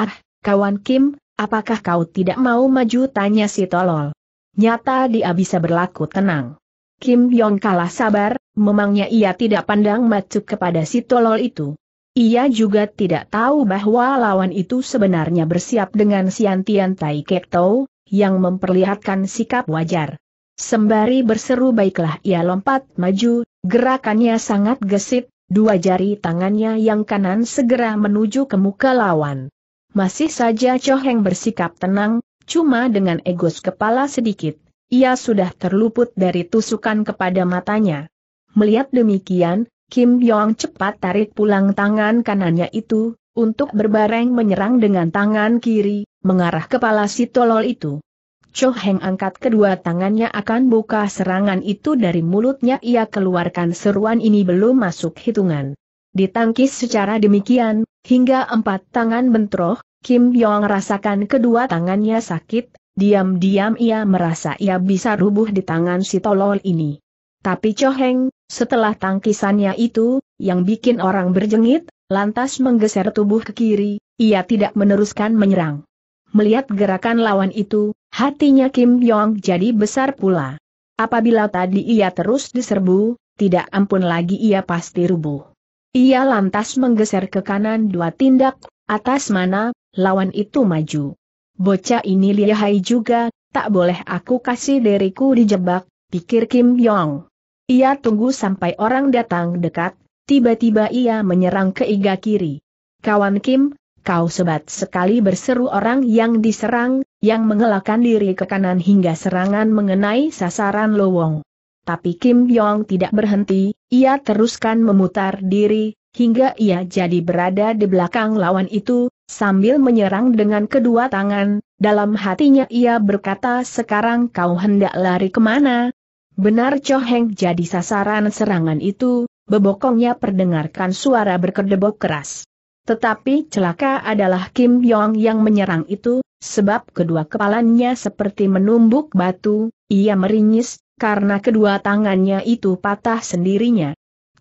Ah, Kawan Kim, apakah kau tidak mau maju tanya si tolol? Nyata dia bisa berlaku tenang. Kim Yong kalah sabar, memangnya ia tidak pandang macu kepada si tolol itu. Ia juga tidak tahu bahwa lawan itu sebenarnya bersiap dengan Siantian Tai Kek Tau, yang memperlihatkan sikap wajar. Sembari berseru baiklah ia lompat maju, gerakannya sangat gesit, dua jari tangannya yang kanan segera menuju ke muka lawan. Masih saja Cho Heng bersikap tenang, cuma dengan egos kepala sedikit, ia sudah terluput dari tusukan kepada matanya. Melihat demikian, Kim Yong cepat tarik pulang tangan kanannya itu, untuk berbareng menyerang dengan tangan kiri, mengarah kepala si tolol itu. Cho Heng angkat kedua tangannya akan buka serangan itu dari mulutnya ia keluarkan seruan ini belum masuk hitungan. Ditangkis secara demikian, Hingga empat tangan bentroh, Kim Yong rasakan kedua tangannya sakit, diam-diam ia merasa ia bisa rubuh di tangan si tolol ini. Tapi Cho Heng, setelah tangkisannya itu, yang bikin orang berjengit, lantas menggeser tubuh ke kiri, ia tidak meneruskan menyerang. Melihat gerakan lawan itu, hatinya Kim Yong jadi besar pula. Apabila tadi ia terus diserbu, tidak ampun lagi ia pasti rubuh. Ia lantas menggeser ke kanan dua tindak, atas mana, lawan itu maju. Bocah ini lihai juga, tak boleh aku kasih diriku dijebak, pikir Kim Yong. Ia tunggu sampai orang datang dekat, tiba-tiba ia menyerang ke iga kiri. Kawan Kim, kau sebat sekali berseru orang yang diserang, yang mengelakkan diri ke kanan hingga serangan mengenai sasaran Lowong. Tapi Kim Yong tidak berhenti, ia teruskan memutar diri, hingga ia jadi berada di belakang lawan itu, sambil menyerang dengan kedua tangan, dalam hatinya ia berkata sekarang kau hendak lari kemana? Benar Cho Heng jadi sasaran serangan itu, bebokongnya perdengarkan suara berkedebok keras. Tetapi celaka adalah Kim Yong yang menyerang itu, sebab kedua kepalanya seperti menumbuk batu, ia meringis, karena kedua tangannya itu patah sendirinya.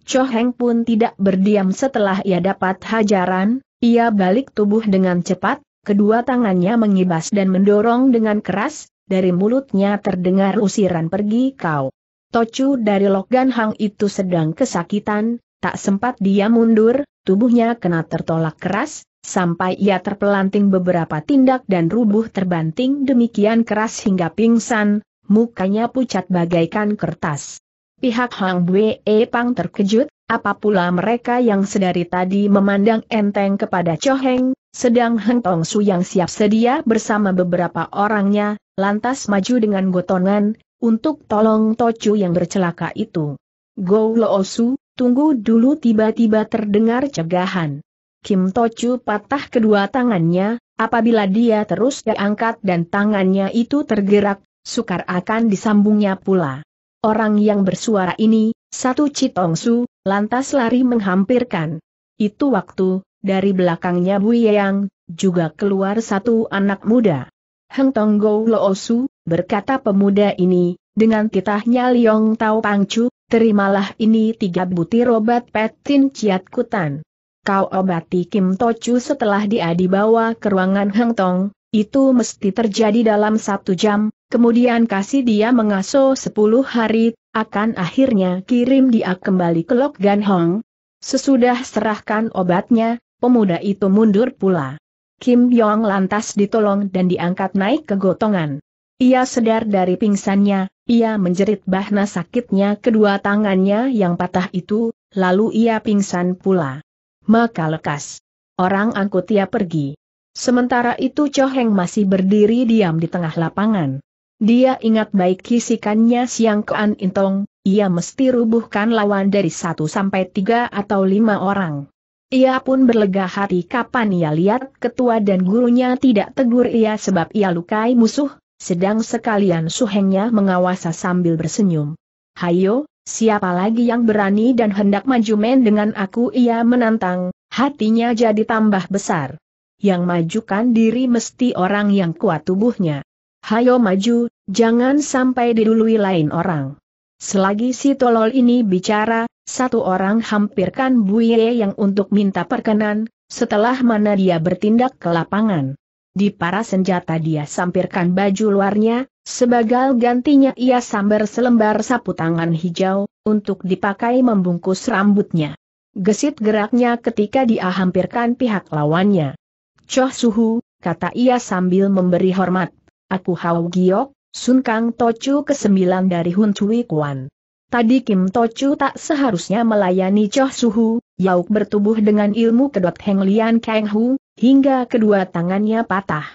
Cho Heng pun tidak berdiam setelah ia dapat hajaran, ia balik tubuh dengan cepat, kedua tangannya mengibas dan mendorong dengan keras, dari mulutnya terdengar usiran pergi kau. Tocu dari Logan Hang itu sedang kesakitan, tak sempat dia mundur, tubuhnya kena tertolak keras, sampai ia terpelanting beberapa tindak dan rubuh terbanting demikian keras hingga pingsan, mukanya pucat bagaikan kertas. Pihak Hang Bue Pang terkejut, apa pula mereka yang sedari tadi memandang enteng kepada Cho Heng, sedang Heng Tong Su yang siap sedia bersama beberapa orangnya, lantas maju dengan gotongan, untuk tolong Tocu yang bercelaka itu. Go Lo Su, tunggu dulu tiba-tiba terdengar cegahan. Kim Tocu patah kedua tangannya, apabila dia terus diangkat dan tangannya itu tergerak, sukar akan disambungnya pula. Orang yang bersuara ini, satu Su, lantas lari menghampirkan. Itu waktu, dari belakangnya Bu Yeyang, juga keluar satu anak muda. Heng Tong Go Loosu, berkata pemuda ini, dengan titahnya Liong Tao Pangcu, terimalah ini tiga butir obat petin ciat kutan. Kau obati Kim Tochu setelah dia dibawa ke ruangan Heng Tong, itu mesti terjadi dalam satu jam, kemudian kasih dia mengasuh sepuluh hari, akan akhirnya kirim dia kembali ke Lok Gan Hong. Sesudah serahkan obatnya, pemuda itu mundur pula. Kim Yong lantas ditolong dan diangkat naik ke gotongan. Ia sedar dari pingsannya, ia menjerit bahna sakitnya kedua tangannya yang patah itu, lalu ia pingsan pula. Maka lekas. Orang angkut ia pergi. Sementara itu Cho Heng masih berdiri diam di tengah lapangan. Dia ingat baik kisikannya Siang Kean Intong, ia mesti rubuhkan lawan dari satu sampai tiga atau lima orang. Ia pun berlega hati kapan ia lihat ketua dan gurunya tidak tegur ia sebab ia lukai musuh, sedang sekalian suhengnya mengawasa sambil bersenyum. Hayo, siapa lagi yang berani dan hendak maju main dengan aku ia menantang, hatinya jadi tambah besar yang majukan diri mesti orang yang kuat tubuhnya. Hayo maju, jangan sampai didului lain orang. Selagi si tolol ini bicara, satu orang hampirkan Buye yang untuk minta perkenan, setelah mana dia bertindak ke lapangan. Di para senjata dia sampirkan baju luarnya, sebagai gantinya ia sambar selembar sapu tangan hijau, untuk dipakai membungkus rambutnya. Gesit geraknya ketika dia hampirkan pihak lawannya. Choh Suhu, kata ia sambil memberi hormat. Aku Hao Giok, Sun Kang Tochu ke-9 dari Hun Cui Kuan. Tadi Kim Tochu tak seharusnya melayani Choh Suhu, Yauk bertubuh dengan ilmu kedot Heng Lian Kang Hu, hingga kedua tangannya patah.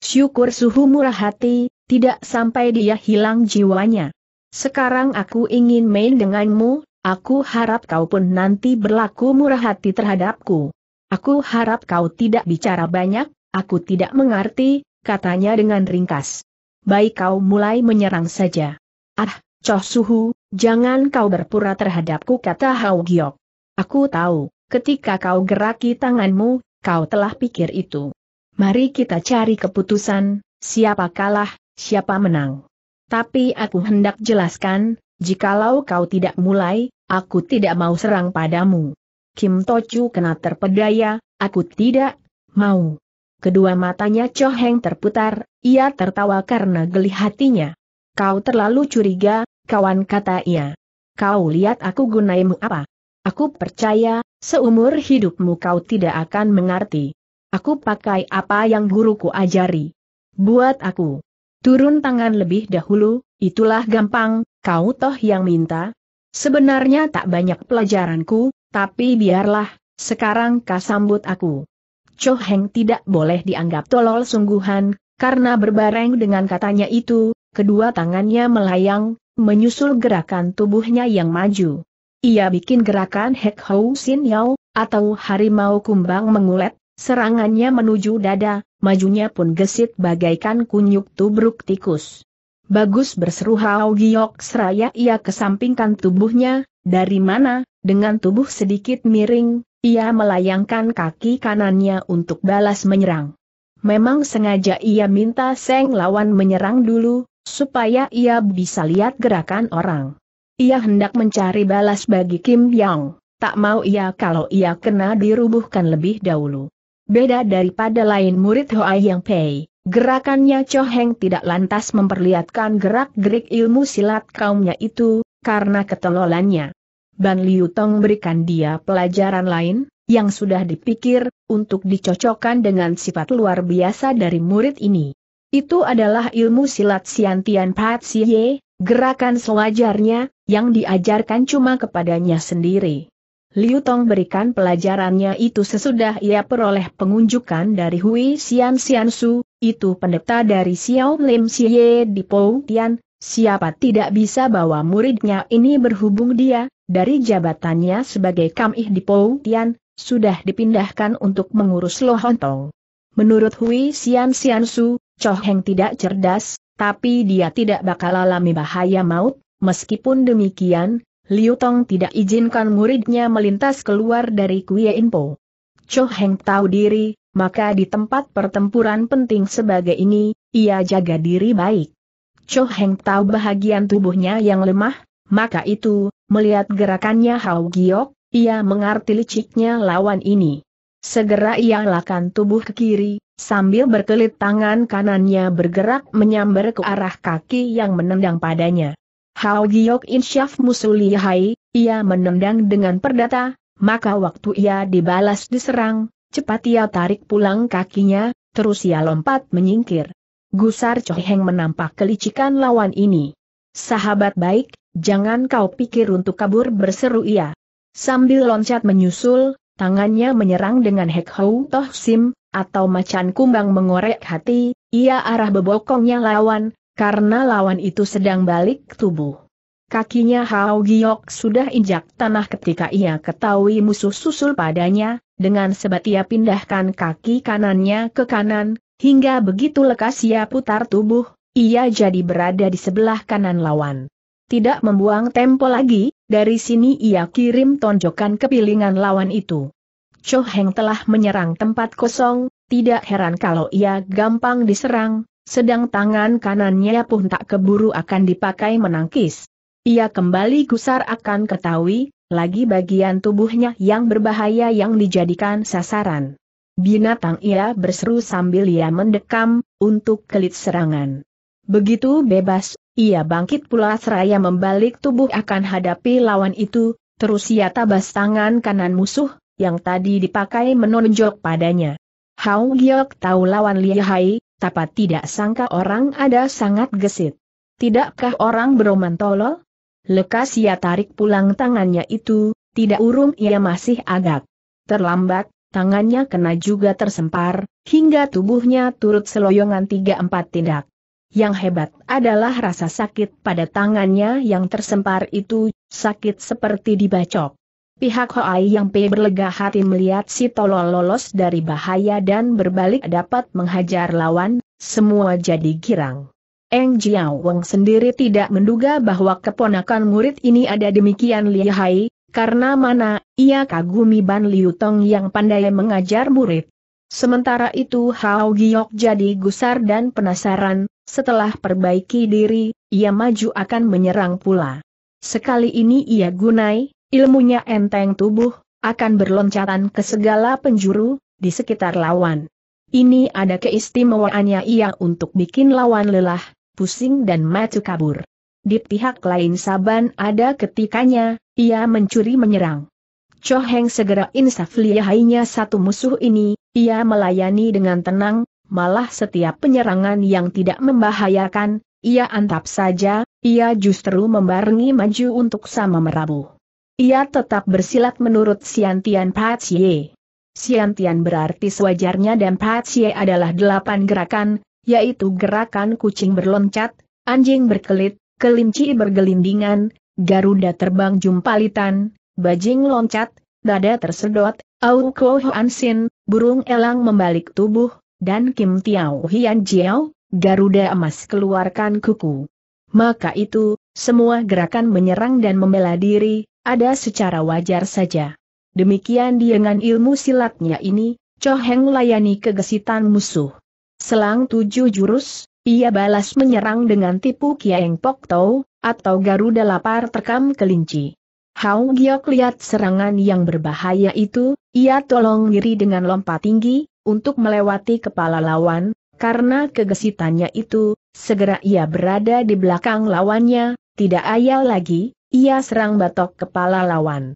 Syukur Suhu murah hati, tidak sampai dia hilang jiwanya. Sekarang aku ingin main denganmu, aku harap kau pun nanti berlaku murah hati terhadapku. Aku harap kau tidak bicara banyak, aku tidak mengerti, katanya dengan ringkas. Baik kau mulai menyerang saja. Ah, Choh Suhu, jangan kau berpura terhadapku kata Hao Giok. Aku tahu, ketika kau geraki tanganmu, kau telah pikir itu. Mari kita cari keputusan, siapa kalah, siapa menang. Tapi aku hendak jelaskan, jikalau kau tidak mulai, aku tidak mau serang padamu. Kim Tochu kena terpedaya, aku tidak mau. Kedua matanya Cho Heng terputar, ia tertawa karena geli hatinya. Kau terlalu curiga, kawan kata ia. Kau lihat aku gunaimu apa? Aku percaya, seumur hidupmu kau tidak akan mengerti. Aku pakai apa yang guruku ajari. Buat aku. Turun tangan lebih dahulu, itulah gampang, kau toh yang minta. Sebenarnya tak banyak pelajaranku, tapi biarlah, sekarang kau sambut aku. Cho Heng tidak boleh dianggap tolol sungguhan, karena berbareng dengan katanya itu, kedua tangannya melayang, menyusul gerakan tubuhnya yang maju. Ia bikin gerakan Hek Hou Sin Yao, atau harimau kumbang mengulet, serangannya menuju dada, majunya pun gesit bagaikan kunyuk tubruk tikus. Bagus berseru Hao Giok seraya ia kesampingkan tubuhnya, dari mana, dengan tubuh sedikit miring, ia melayangkan kaki kanannya untuk balas menyerang. Memang sengaja ia minta Seng lawan menyerang dulu, supaya ia bisa lihat gerakan orang. Ia hendak mencari balas bagi Kim Yang, tak mau ia kalau ia kena dirubuhkan lebih dahulu. Beda daripada lain murid Hoa Yang Pei, Gerakannya Cho Heng tidak lantas memperlihatkan gerak-gerik ilmu silat kaumnya itu, karena ketololannya. Ban Liu Tong berikan dia pelajaran lain, yang sudah dipikir, untuk dicocokkan dengan sifat luar biasa dari murid ini. Itu adalah ilmu silat Siantian Pat Siye, gerakan sewajarnya, yang diajarkan cuma kepadanya sendiri. Liu Tong berikan pelajarannya itu sesudah ia peroleh pengunjukan dari Hui Xian Xian Su, itu pendeta dari Xiao Lim Siye di Pou Tian, Siapa tidak bisa bawa muridnya ini berhubung dia, dari jabatannya sebagai kamih di Tian sudah dipindahkan untuk mengurus Tong. Menurut Hui Xian Su, Choh Heng tidak cerdas, tapi dia tidak bakal alami bahaya maut, meskipun demikian, Liu Tong tidak izinkan muridnya melintas keluar dari Kuei Inpo. Choh Heng tahu diri, maka di tempat pertempuran penting sebagai ini, ia jaga diri baik. Cho Heng tahu bahagian tubuhnya yang lemah, maka itu, melihat gerakannya Hao Giok, ia mengerti liciknya lawan ini. Segera ia alakan tubuh ke kiri, sambil berkelit tangan kanannya bergerak menyambar ke arah kaki yang menendang padanya. Hao Giok insyaf musulihai, ia menendang dengan perdata, maka waktu ia dibalas diserang, cepat ia tarik pulang kakinya, terus ia lompat menyingkir. Gusar Choheng menampak kelicikan lawan ini. Sahabat baik, jangan kau pikir untuk kabur berseru ia. Sambil loncat menyusul, tangannya menyerang dengan Hek Hou Toh Sim, atau macan kumbang mengorek hati, ia arah bebokongnya lawan, karena lawan itu sedang balik tubuh. Kakinya Hao Giok sudah injak tanah ketika ia ketahui musuh susul padanya, dengan sebat ia pindahkan kaki kanannya ke kanan, Hingga begitu lekas ia putar tubuh, ia jadi berada di sebelah kanan lawan. Tidak membuang tempo lagi, dari sini ia kirim tonjokan kepilingan lawan itu. Cho Heng telah menyerang tempat kosong, tidak heran kalau ia gampang diserang, sedang tangan kanannya pun tak keburu akan dipakai menangkis. Ia kembali gusar akan ketahui, lagi bagian tubuhnya yang berbahaya yang dijadikan sasaran. Binatang ia berseru sambil ia mendekam, untuk kelit serangan. Begitu bebas, ia bangkit pula seraya membalik tubuh akan hadapi lawan itu, terus ia tabas tangan kanan musuh, yang tadi dipakai menonjok padanya. Hao Giok tahu lawan lihai, tapi tidak sangka orang ada sangat gesit. Tidakkah orang beroman tolol? Lekas ia tarik pulang tangannya itu, tidak urung ia masih agak terlambat, tangannya kena juga tersempar, hingga tubuhnya turut seloyongan tiga empat tindak. Yang hebat adalah rasa sakit pada tangannya yang tersempar itu, sakit seperti dibacok. Pihak Hoai yang P berlega hati melihat si tolol lolos dari bahaya dan berbalik dapat menghajar lawan, semua jadi girang. Eng Jiao Wang sendiri tidak menduga bahwa keponakan murid ini ada demikian lihai, karena mana, ia kagumi Ban Liu Tong yang pandai mengajar murid. Sementara itu Hao Giok jadi gusar dan penasaran, setelah perbaiki diri, ia maju akan menyerang pula. Sekali ini ia gunai, ilmunya enteng tubuh, akan berloncatan ke segala penjuru, di sekitar lawan. Ini ada keistimewaannya ia untuk bikin lawan lelah, pusing dan maju kabur. Di pihak lain Saban ada ketikanya, ia mencuri menyerang. Choheng segera insaf liahainya satu musuh ini, ia melayani dengan tenang, malah setiap penyerangan yang tidak membahayakan, ia antap saja, ia justru membarengi maju untuk sama merabu. Ia tetap bersilat menurut Siantian Patsie. Siantian berarti sewajarnya dan Patsie adalah delapan gerakan, yaitu gerakan kucing berloncat, anjing berkelit, kelinci bergelindingan, garuda terbang jumpalitan, bajing loncat, dada tersedot, Auko Hoan Sin, burung elang membalik tubuh, dan Kim Tiao Hian Jiao, garuda emas keluarkan kuku. Maka itu, semua gerakan menyerang dan membela diri, ada secara wajar saja. Demikian dengan ilmu silatnya ini, Cho Heng layani kegesitan musuh. Selang tujuh jurus, ia balas menyerang dengan tipu Kiaeng Pok Tau, atau Garuda Lapar Terkam Kelinci. Hao Giok lihat serangan yang berbahaya itu, ia tolong diri dengan lompat tinggi, untuk melewati kepala lawan, karena kegesitannya itu, segera ia berada di belakang lawannya, tidak ayal lagi, ia serang batok kepala lawan.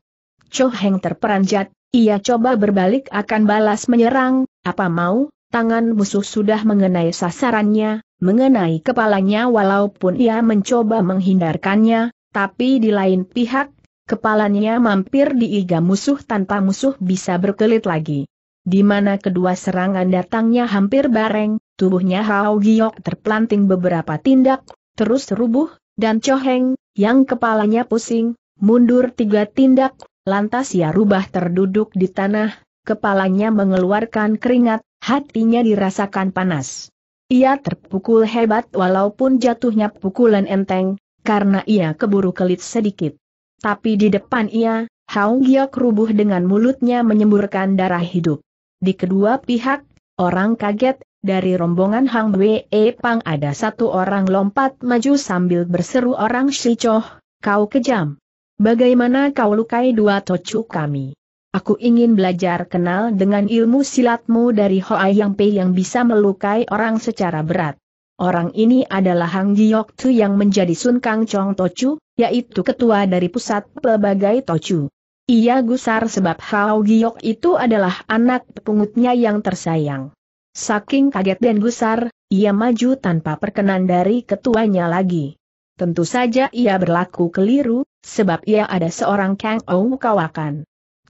Cho Heng terperanjat, ia coba berbalik akan balas menyerang, apa mau, tangan musuh sudah mengenai sasarannya, mengenai kepalanya walaupun ia mencoba menghindarkannya, tapi di lain pihak, kepalanya mampir di iga musuh tanpa musuh bisa berkelit lagi. Di mana kedua serangan datangnya hampir bareng, tubuhnya Hao Giok terplanting beberapa tindak, terus rubuh, dan Choheng, yang kepalanya pusing, mundur tiga tindak, lantas ia rubah terduduk di tanah, kepalanya mengeluarkan keringat, hatinya dirasakan panas. Ia terpukul hebat walaupun jatuhnya pukulan enteng, karena ia keburu kelit sedikit. Tapi di depan ia, Hao Giok rubuh dengan mulutnya menyemburkan darah hidup. Di kedua pihak, orang kaget, dari rombongan Hang Wei Pang ada satu orang lompat maju sambil berseru orang Shichoh, kau kejam. Bagaimana kau lukai dua tocu kami? Aku ingin belajar kenal dengan ilmu silatmu dari Hoa Yang Pei yang bisa melukai orang secara berat. Orang ini adalah Hang Giok Tu yang menjadi Sun Kang Chong Tochu, yaitu ketua dari pusat pelbagai Tochu. Ia gusar sebab Hao Giok itu adalah anak pengutnya yang tersayang. Saking kaget dan gusar, ia maju tanpa perkenan dari ketuanya lagi. Tentu saja ia berlaku keliru, sebab ia ada seorang Kang Ou kawakan.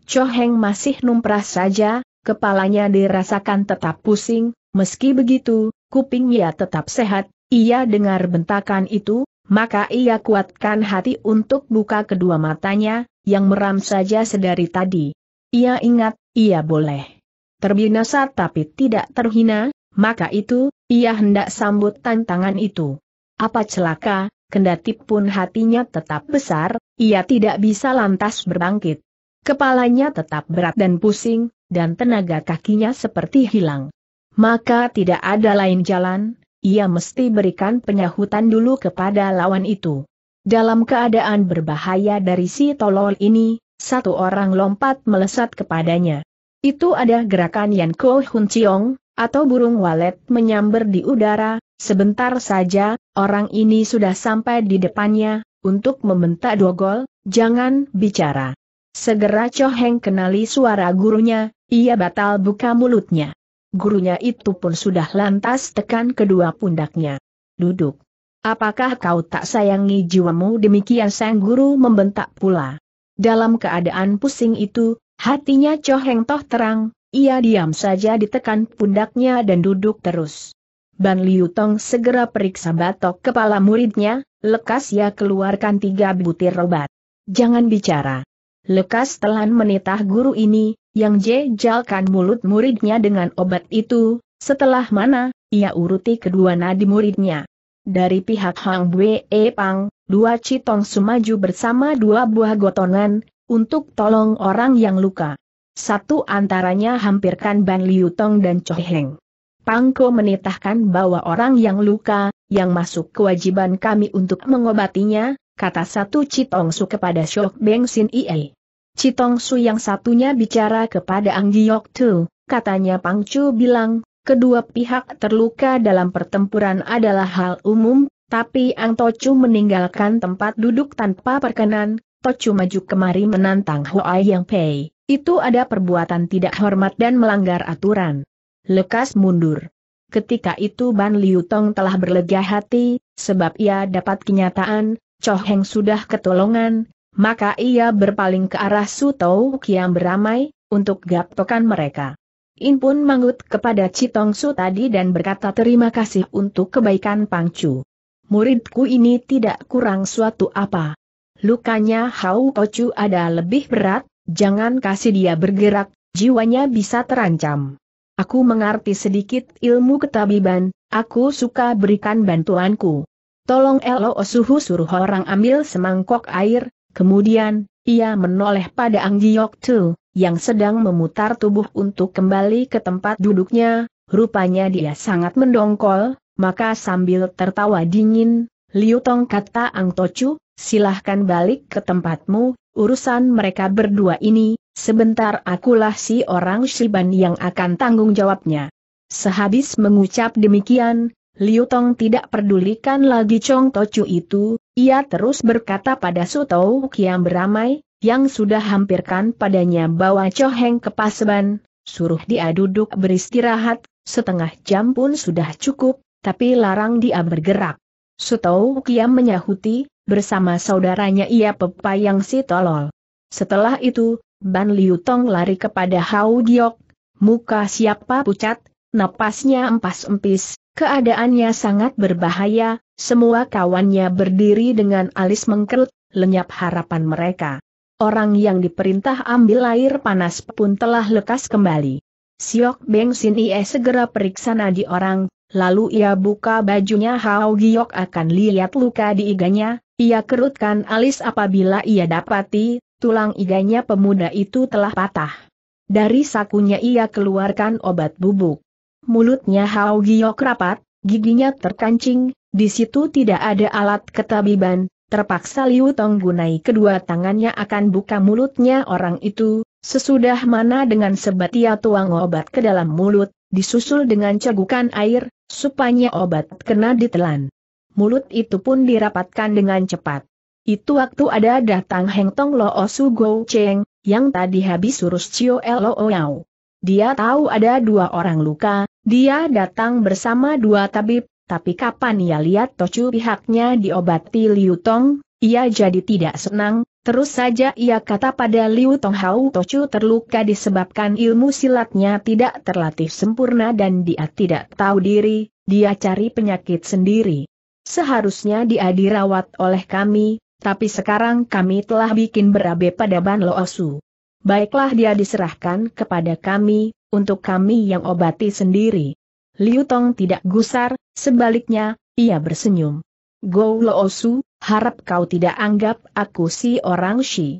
Choheng masih numprah saja, kepalanya dirasakan tetap pusing, meski begitu, kupingnya tetap sehat, ia dengar bentakan itu, maka ia kuatkan hati untuk buka kedua matanya, yang meram saja sedari tadi. Ia ingat, ia boleh terbinasa tapi tidak terhina, maka itu, ia hendak sambut tantangan itu. Apa celaka, kendati pun hatinya tetap besar, ia tidak bisa lantas berbangkit. Kepalanya tetap berat dan pusing, dan tenaga kakinya seperti hilang. Maka tidak ada lain jalan, ia mesti berikan penyahutan dulu kepada lawan itu. Dalam keadaan berbahaya dari si tolol ini, satu orang lompat melesat kepadanya. Itu ada gerakan Yan Ko Hun Chiong, atau burung walet menyambar di udara, sebentar saja, orang ini sudah sampai di depannya, untuk membentak dogol, jangan bicara. Segera Cho kenali suara gurunya, ia batal buka mulutnya. Gurunya itu pun sudah lantas tekan kedua pundaknya. Duduk. Apakah kau tak sayangi jiwamu demikian sang guru membentak pula. Dalam keadaan pusing itu, hatinya Cho toh terang, ia diam saja ditekan pundaknya dan duduk terus. Ban Liu Tong segera periksa batok kepala muridnya, lekas ia keluarkan tiga butir obat. Jangan bicara. Lekas telan menitah guru ini, yang jejalkan mulut muridnya dengan obat itu, setelah mana, ia uruti kedua nadi muridnya. Dari pihak Hang Bue Pang, dua citong sumaju bersama dua buah gotongan, untuk tolong orang yang luka. Satu antaranya hampirkan Ban Liu Tong dan Cho Heng. Pangko menitahkan bahwa orang yang luka, yang masuk kewajiban kami untuk mengobatinya, kata satu Citong su kepada Syok Beng Sin Ie. Citong Su yang satunya bicara kepada Ang Giok Tu, katanya Pang Chu bilang, kedua pihak terluka dalam pertempuran adalah hal umum, tapi Ang Tochu meninggalkan tempat duduk tanpa perkenan, Tochu maju kemari menantang Hua Yang Pei, itu ada perbuatan tidak hormat dan melanggar aturan. Lekas mundur. Ketika itu Ban Liu Tong telah berlega hati, sebab ia dapat kenyataan, Cho Heng sudah ketolongan, maka ia berpaling ke arah Sutou Kiam beramai, untuk gaptokan mereka. In pun mangut kepada Citong Su tadi dan berkata terima kasih untuk kebaikan Pangcu. Muridku ini tidak kurang suatu apa. Lukanya Hau Kocu ada lebih berat, jangan kasih dia bergerak, jiwanya bisa terancam. Aku mengerti sedikit ilmu ketabiban, aku suka berikan bantuanku. Tolong Elo Suhu suruh orang ambil semangkok air, Kemudian, ia menoleh pada Ang Giok Tu, yang sedang memutar tubuh untuk kembali ke tempat duduknya, rupanya dia sangat mendongkol, maka sambil tertawa dingin, Liu Tong kata Ang Tochu, silahkan balik ke tempatmu, urusan mereka berdua ini, sebentar akulah si orang Shiban yang akan tanggung jawabnya. Sehabis mengucap demikian, Liu Tong tidak pedulikan lagi Chong Tocu itu, ia terus berkata pada Su Tau Kiam beramai, yang sudah hampirkan padanya bawa Cho ke paseban, suruh dia duduk beristirahat, setengah jam pun sudah cukup, tapi larang dia bergerak. Su Tau Kiam menyahuti, bersama saudaranya ia pepayang si tolol. Setelah itu, Ban Liu Tong lari kepada Hau Giok, muka siapa pucat, napasnya empas-empis, Keadaannya sangat berbahaya, semua kawannya berdiri dengan alis mengkerut, lenyap harapan mereka. Orang yang diperintah ambil air panas pun telah lekas kembali. Siok Beng Sin Ie segera periksa nadi orang, lalu ia buka bajunya Hao Giok akan lihat luka di iganya, ia kerutkan alis apabila ia dapati, tulang iganya pemuda itu telah patah. Dari sakunya ia keluarkan obat bubuk mulutnya Hao Giok rapat, giginya terkancing, di situ tidak ada alat ketabiban, terpaksa Liu Tong gunai kedua tangannya akan buka mulutnya orang itu, sesudah mana dengan sebatia tuang obat ke dalam mulut, disusul dengan cegukan air, supaya obat kena ditelan. Mulut itu pun dirapatkan dengan cepat. Itu waktu ada datang Heng Tong Lo Su Go Cheng, yang tadi habis urus Cio Lo Yao. Dia tahu ada dua orang luka, dia datang bersama dua tabib, tapi kapan ia lihat Tocu pihaknya diobati Liu Tong, ia jadi tidak senang, terus saja ia kata pada Liu Tong Hau Tocu terluka disebabkan ilmu silatnya tidak terlatih sempurna dan dia tidak tahu diri, dia cari penyakit sendiri. Seharusnya dia dirawat oleh kami, tapi sekarang kami telah bikin berabe pada Ban Loosu. Baiklah dia diserahkan kepada kami, untuk kami yang obati sendiri. Liu Tong tidak gusar, sebaliknya, ia bersenyum. Go Loosu, harap kau tidak anggap aku si orang Shi.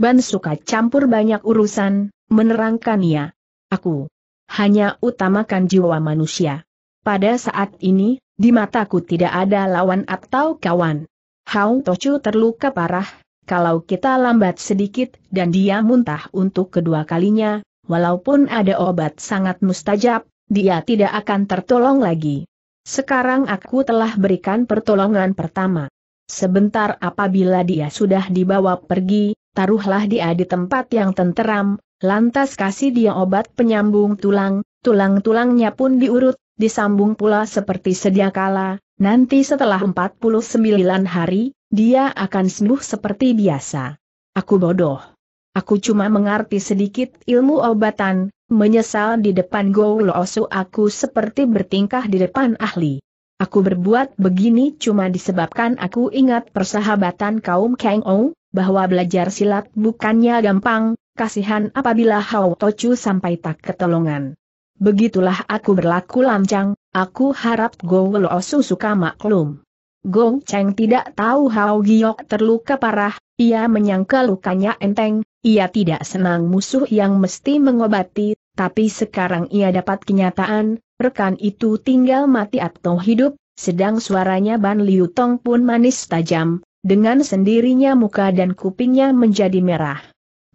Ban suka campur banyak urusan, menerangkan ia. Aku hanya utamakan jiwa manusia. Pada saat ini, di mataku tidak ada lawan atau kawan. Hao Tochu terluka parah, kalau kita lambat sedikit dan dia muntah untuk kedua kalinya, Walaupun ada obat sangat mustajab, dia tidak akan tertolong lagi. Sekarang aku telah berikan pertolongan pertama. Sebentar apabila dia sudah dibawa pergi, taruhlah dia di tempat yang tenteram, lantas kasih dia obat penyambung tulang, tulang-tulangnya pun diurut, disambung pula seperti sedia kala, nanti setelah 49 hari, dia akan sembuh seperti biasa. Aku bodoh. Aku cuma mengerti sedikit ilmu obatan, menyesal di depan Golosu aku seperti bertingkah di depan ahli. Aku berbuat begini cuma disebabkan aku ingat persahabatan kaum Kang Ou, bahwa belajar silat bukannya gampang, kasihan apabila Hao Tochu sampai tak ketolongan. Begitulah aku berlaku lancang, aku harap Golosu suka maklum. Gong Cheng tidak tahu Hao Giok terluka parah, ia menyangka lukanya enteng, ia tidak senang musuh yang mesti mengobati, tapi sekarang ia dapat kenyataan, rekan itu tinggal mati atau hidup, sedang suaranya Ban Liu Tong pun manis tajam, dengan sendirinya muka dan kupingnya menjadi merah.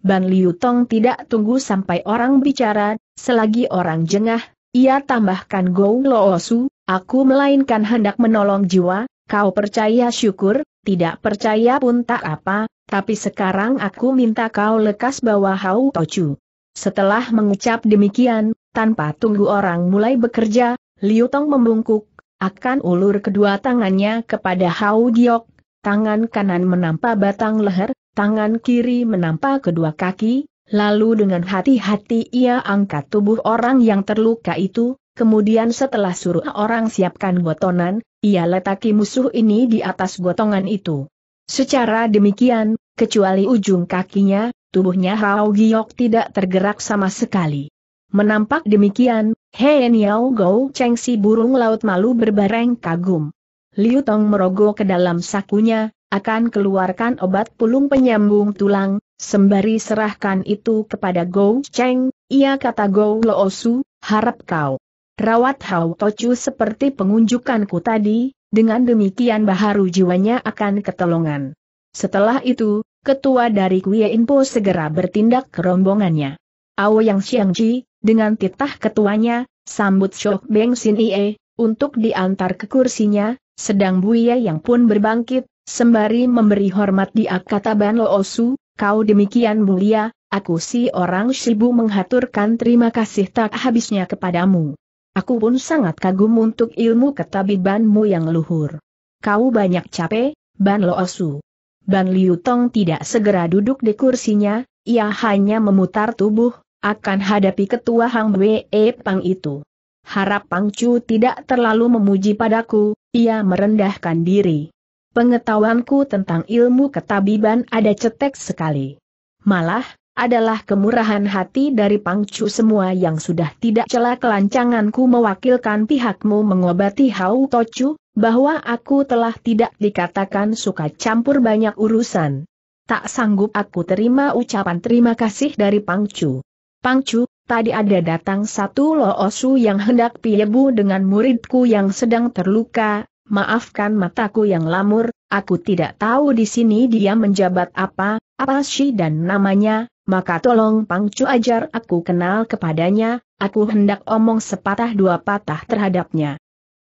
Ban Liu Tong tidak tunggu sampai orang bicara, selagi orang jengah, ia tambahkan Gou Lo aku melainkan hendak menolong jiwa, kau percaya syukur, tidak percaya pun tak apa, tapi sekarang aku minta kau lekas bawa Hau Tochu. Setelah mengucap demikian, tanpa tunggu orang mulai bekerja, Liu Tong membungkuk, akan ulur kedua tangannya kepada Hau Giok, tangan kanan menampa batang leher, tangan kiri menampa kedua kaki, lalu dengan hati-hati ia angkat tubuh orang yang terluka itu, kemudian setelah suruh orang siapkan gotonan, ia letaki musuh ini di atas gotongan itu. Secara demikian, kecuali ujung kakinya, tubuhnya Hao Giok tidak tergerak sama sekali. Menampak demikian, Hei Niao Gou Cheng si burung laut malu berbareng kagum. Liu Tong merogoh ke dalam sakunya, akan keluarkan obat pulung penyambung tulang, sembari serahkan itu kepada Gou Cheng, ia kata Gou Loosu, harap kau. Rawat Hao Tochu seperti pengunjukanku tadi, dengan demikian baharu jiwanya akan ketolongan. Setelah itu, ketua dari Kuya Inpo segera bertindak ke rombongannya. Yang Xiangji, dengan titah ketuanya, sambut Shok Beng Sin Ie, untuk diantar ke kursinya, sedang Buya yang pun berbangkit, sembari memberi hormat di Akata Ban Loosu, kau demikian mulia, aku si orang Shibu menghaturkan terima kasih tak habisnya kepadamu. Aku pun sangat kagum untuk ilmu ketabibanmu yang luhur. Kau banyak capek, Ban Loosu. Ban Liu Tong tidak segera duduk di kursinya, ia hanya memutar tubuh, akan hadapi ketua Hang Wee e Pang itu. Harap Pang Chu tidak terlalu memuji padaku, ia merendahkan diri. Pengetahuanku tentang ilmu ketabiban ada cetek sekali. Malah, adalah kemurahan hati dari pangcu semua yang sudah tidak celah kelancanganku mewakilkan pihakmu mengobati Hau Tocu, bahwa aku telah tidak dikatakan suka campur banyak urusan. Tak sanggup aku terima ucapan terima kasih dari pangcu. Pangcu, tadi ada datang satu loosu yang hendak piyebu dengan muridku yang sedang terluka, maafkan mataku yang lamur, aku tidak tahu di sini dia menjabat apa, apa si dan namanya, maka tolong Pangcu ajar aku kenal kepadanya, aku hendak omong sepatah dua patah terhadapnya.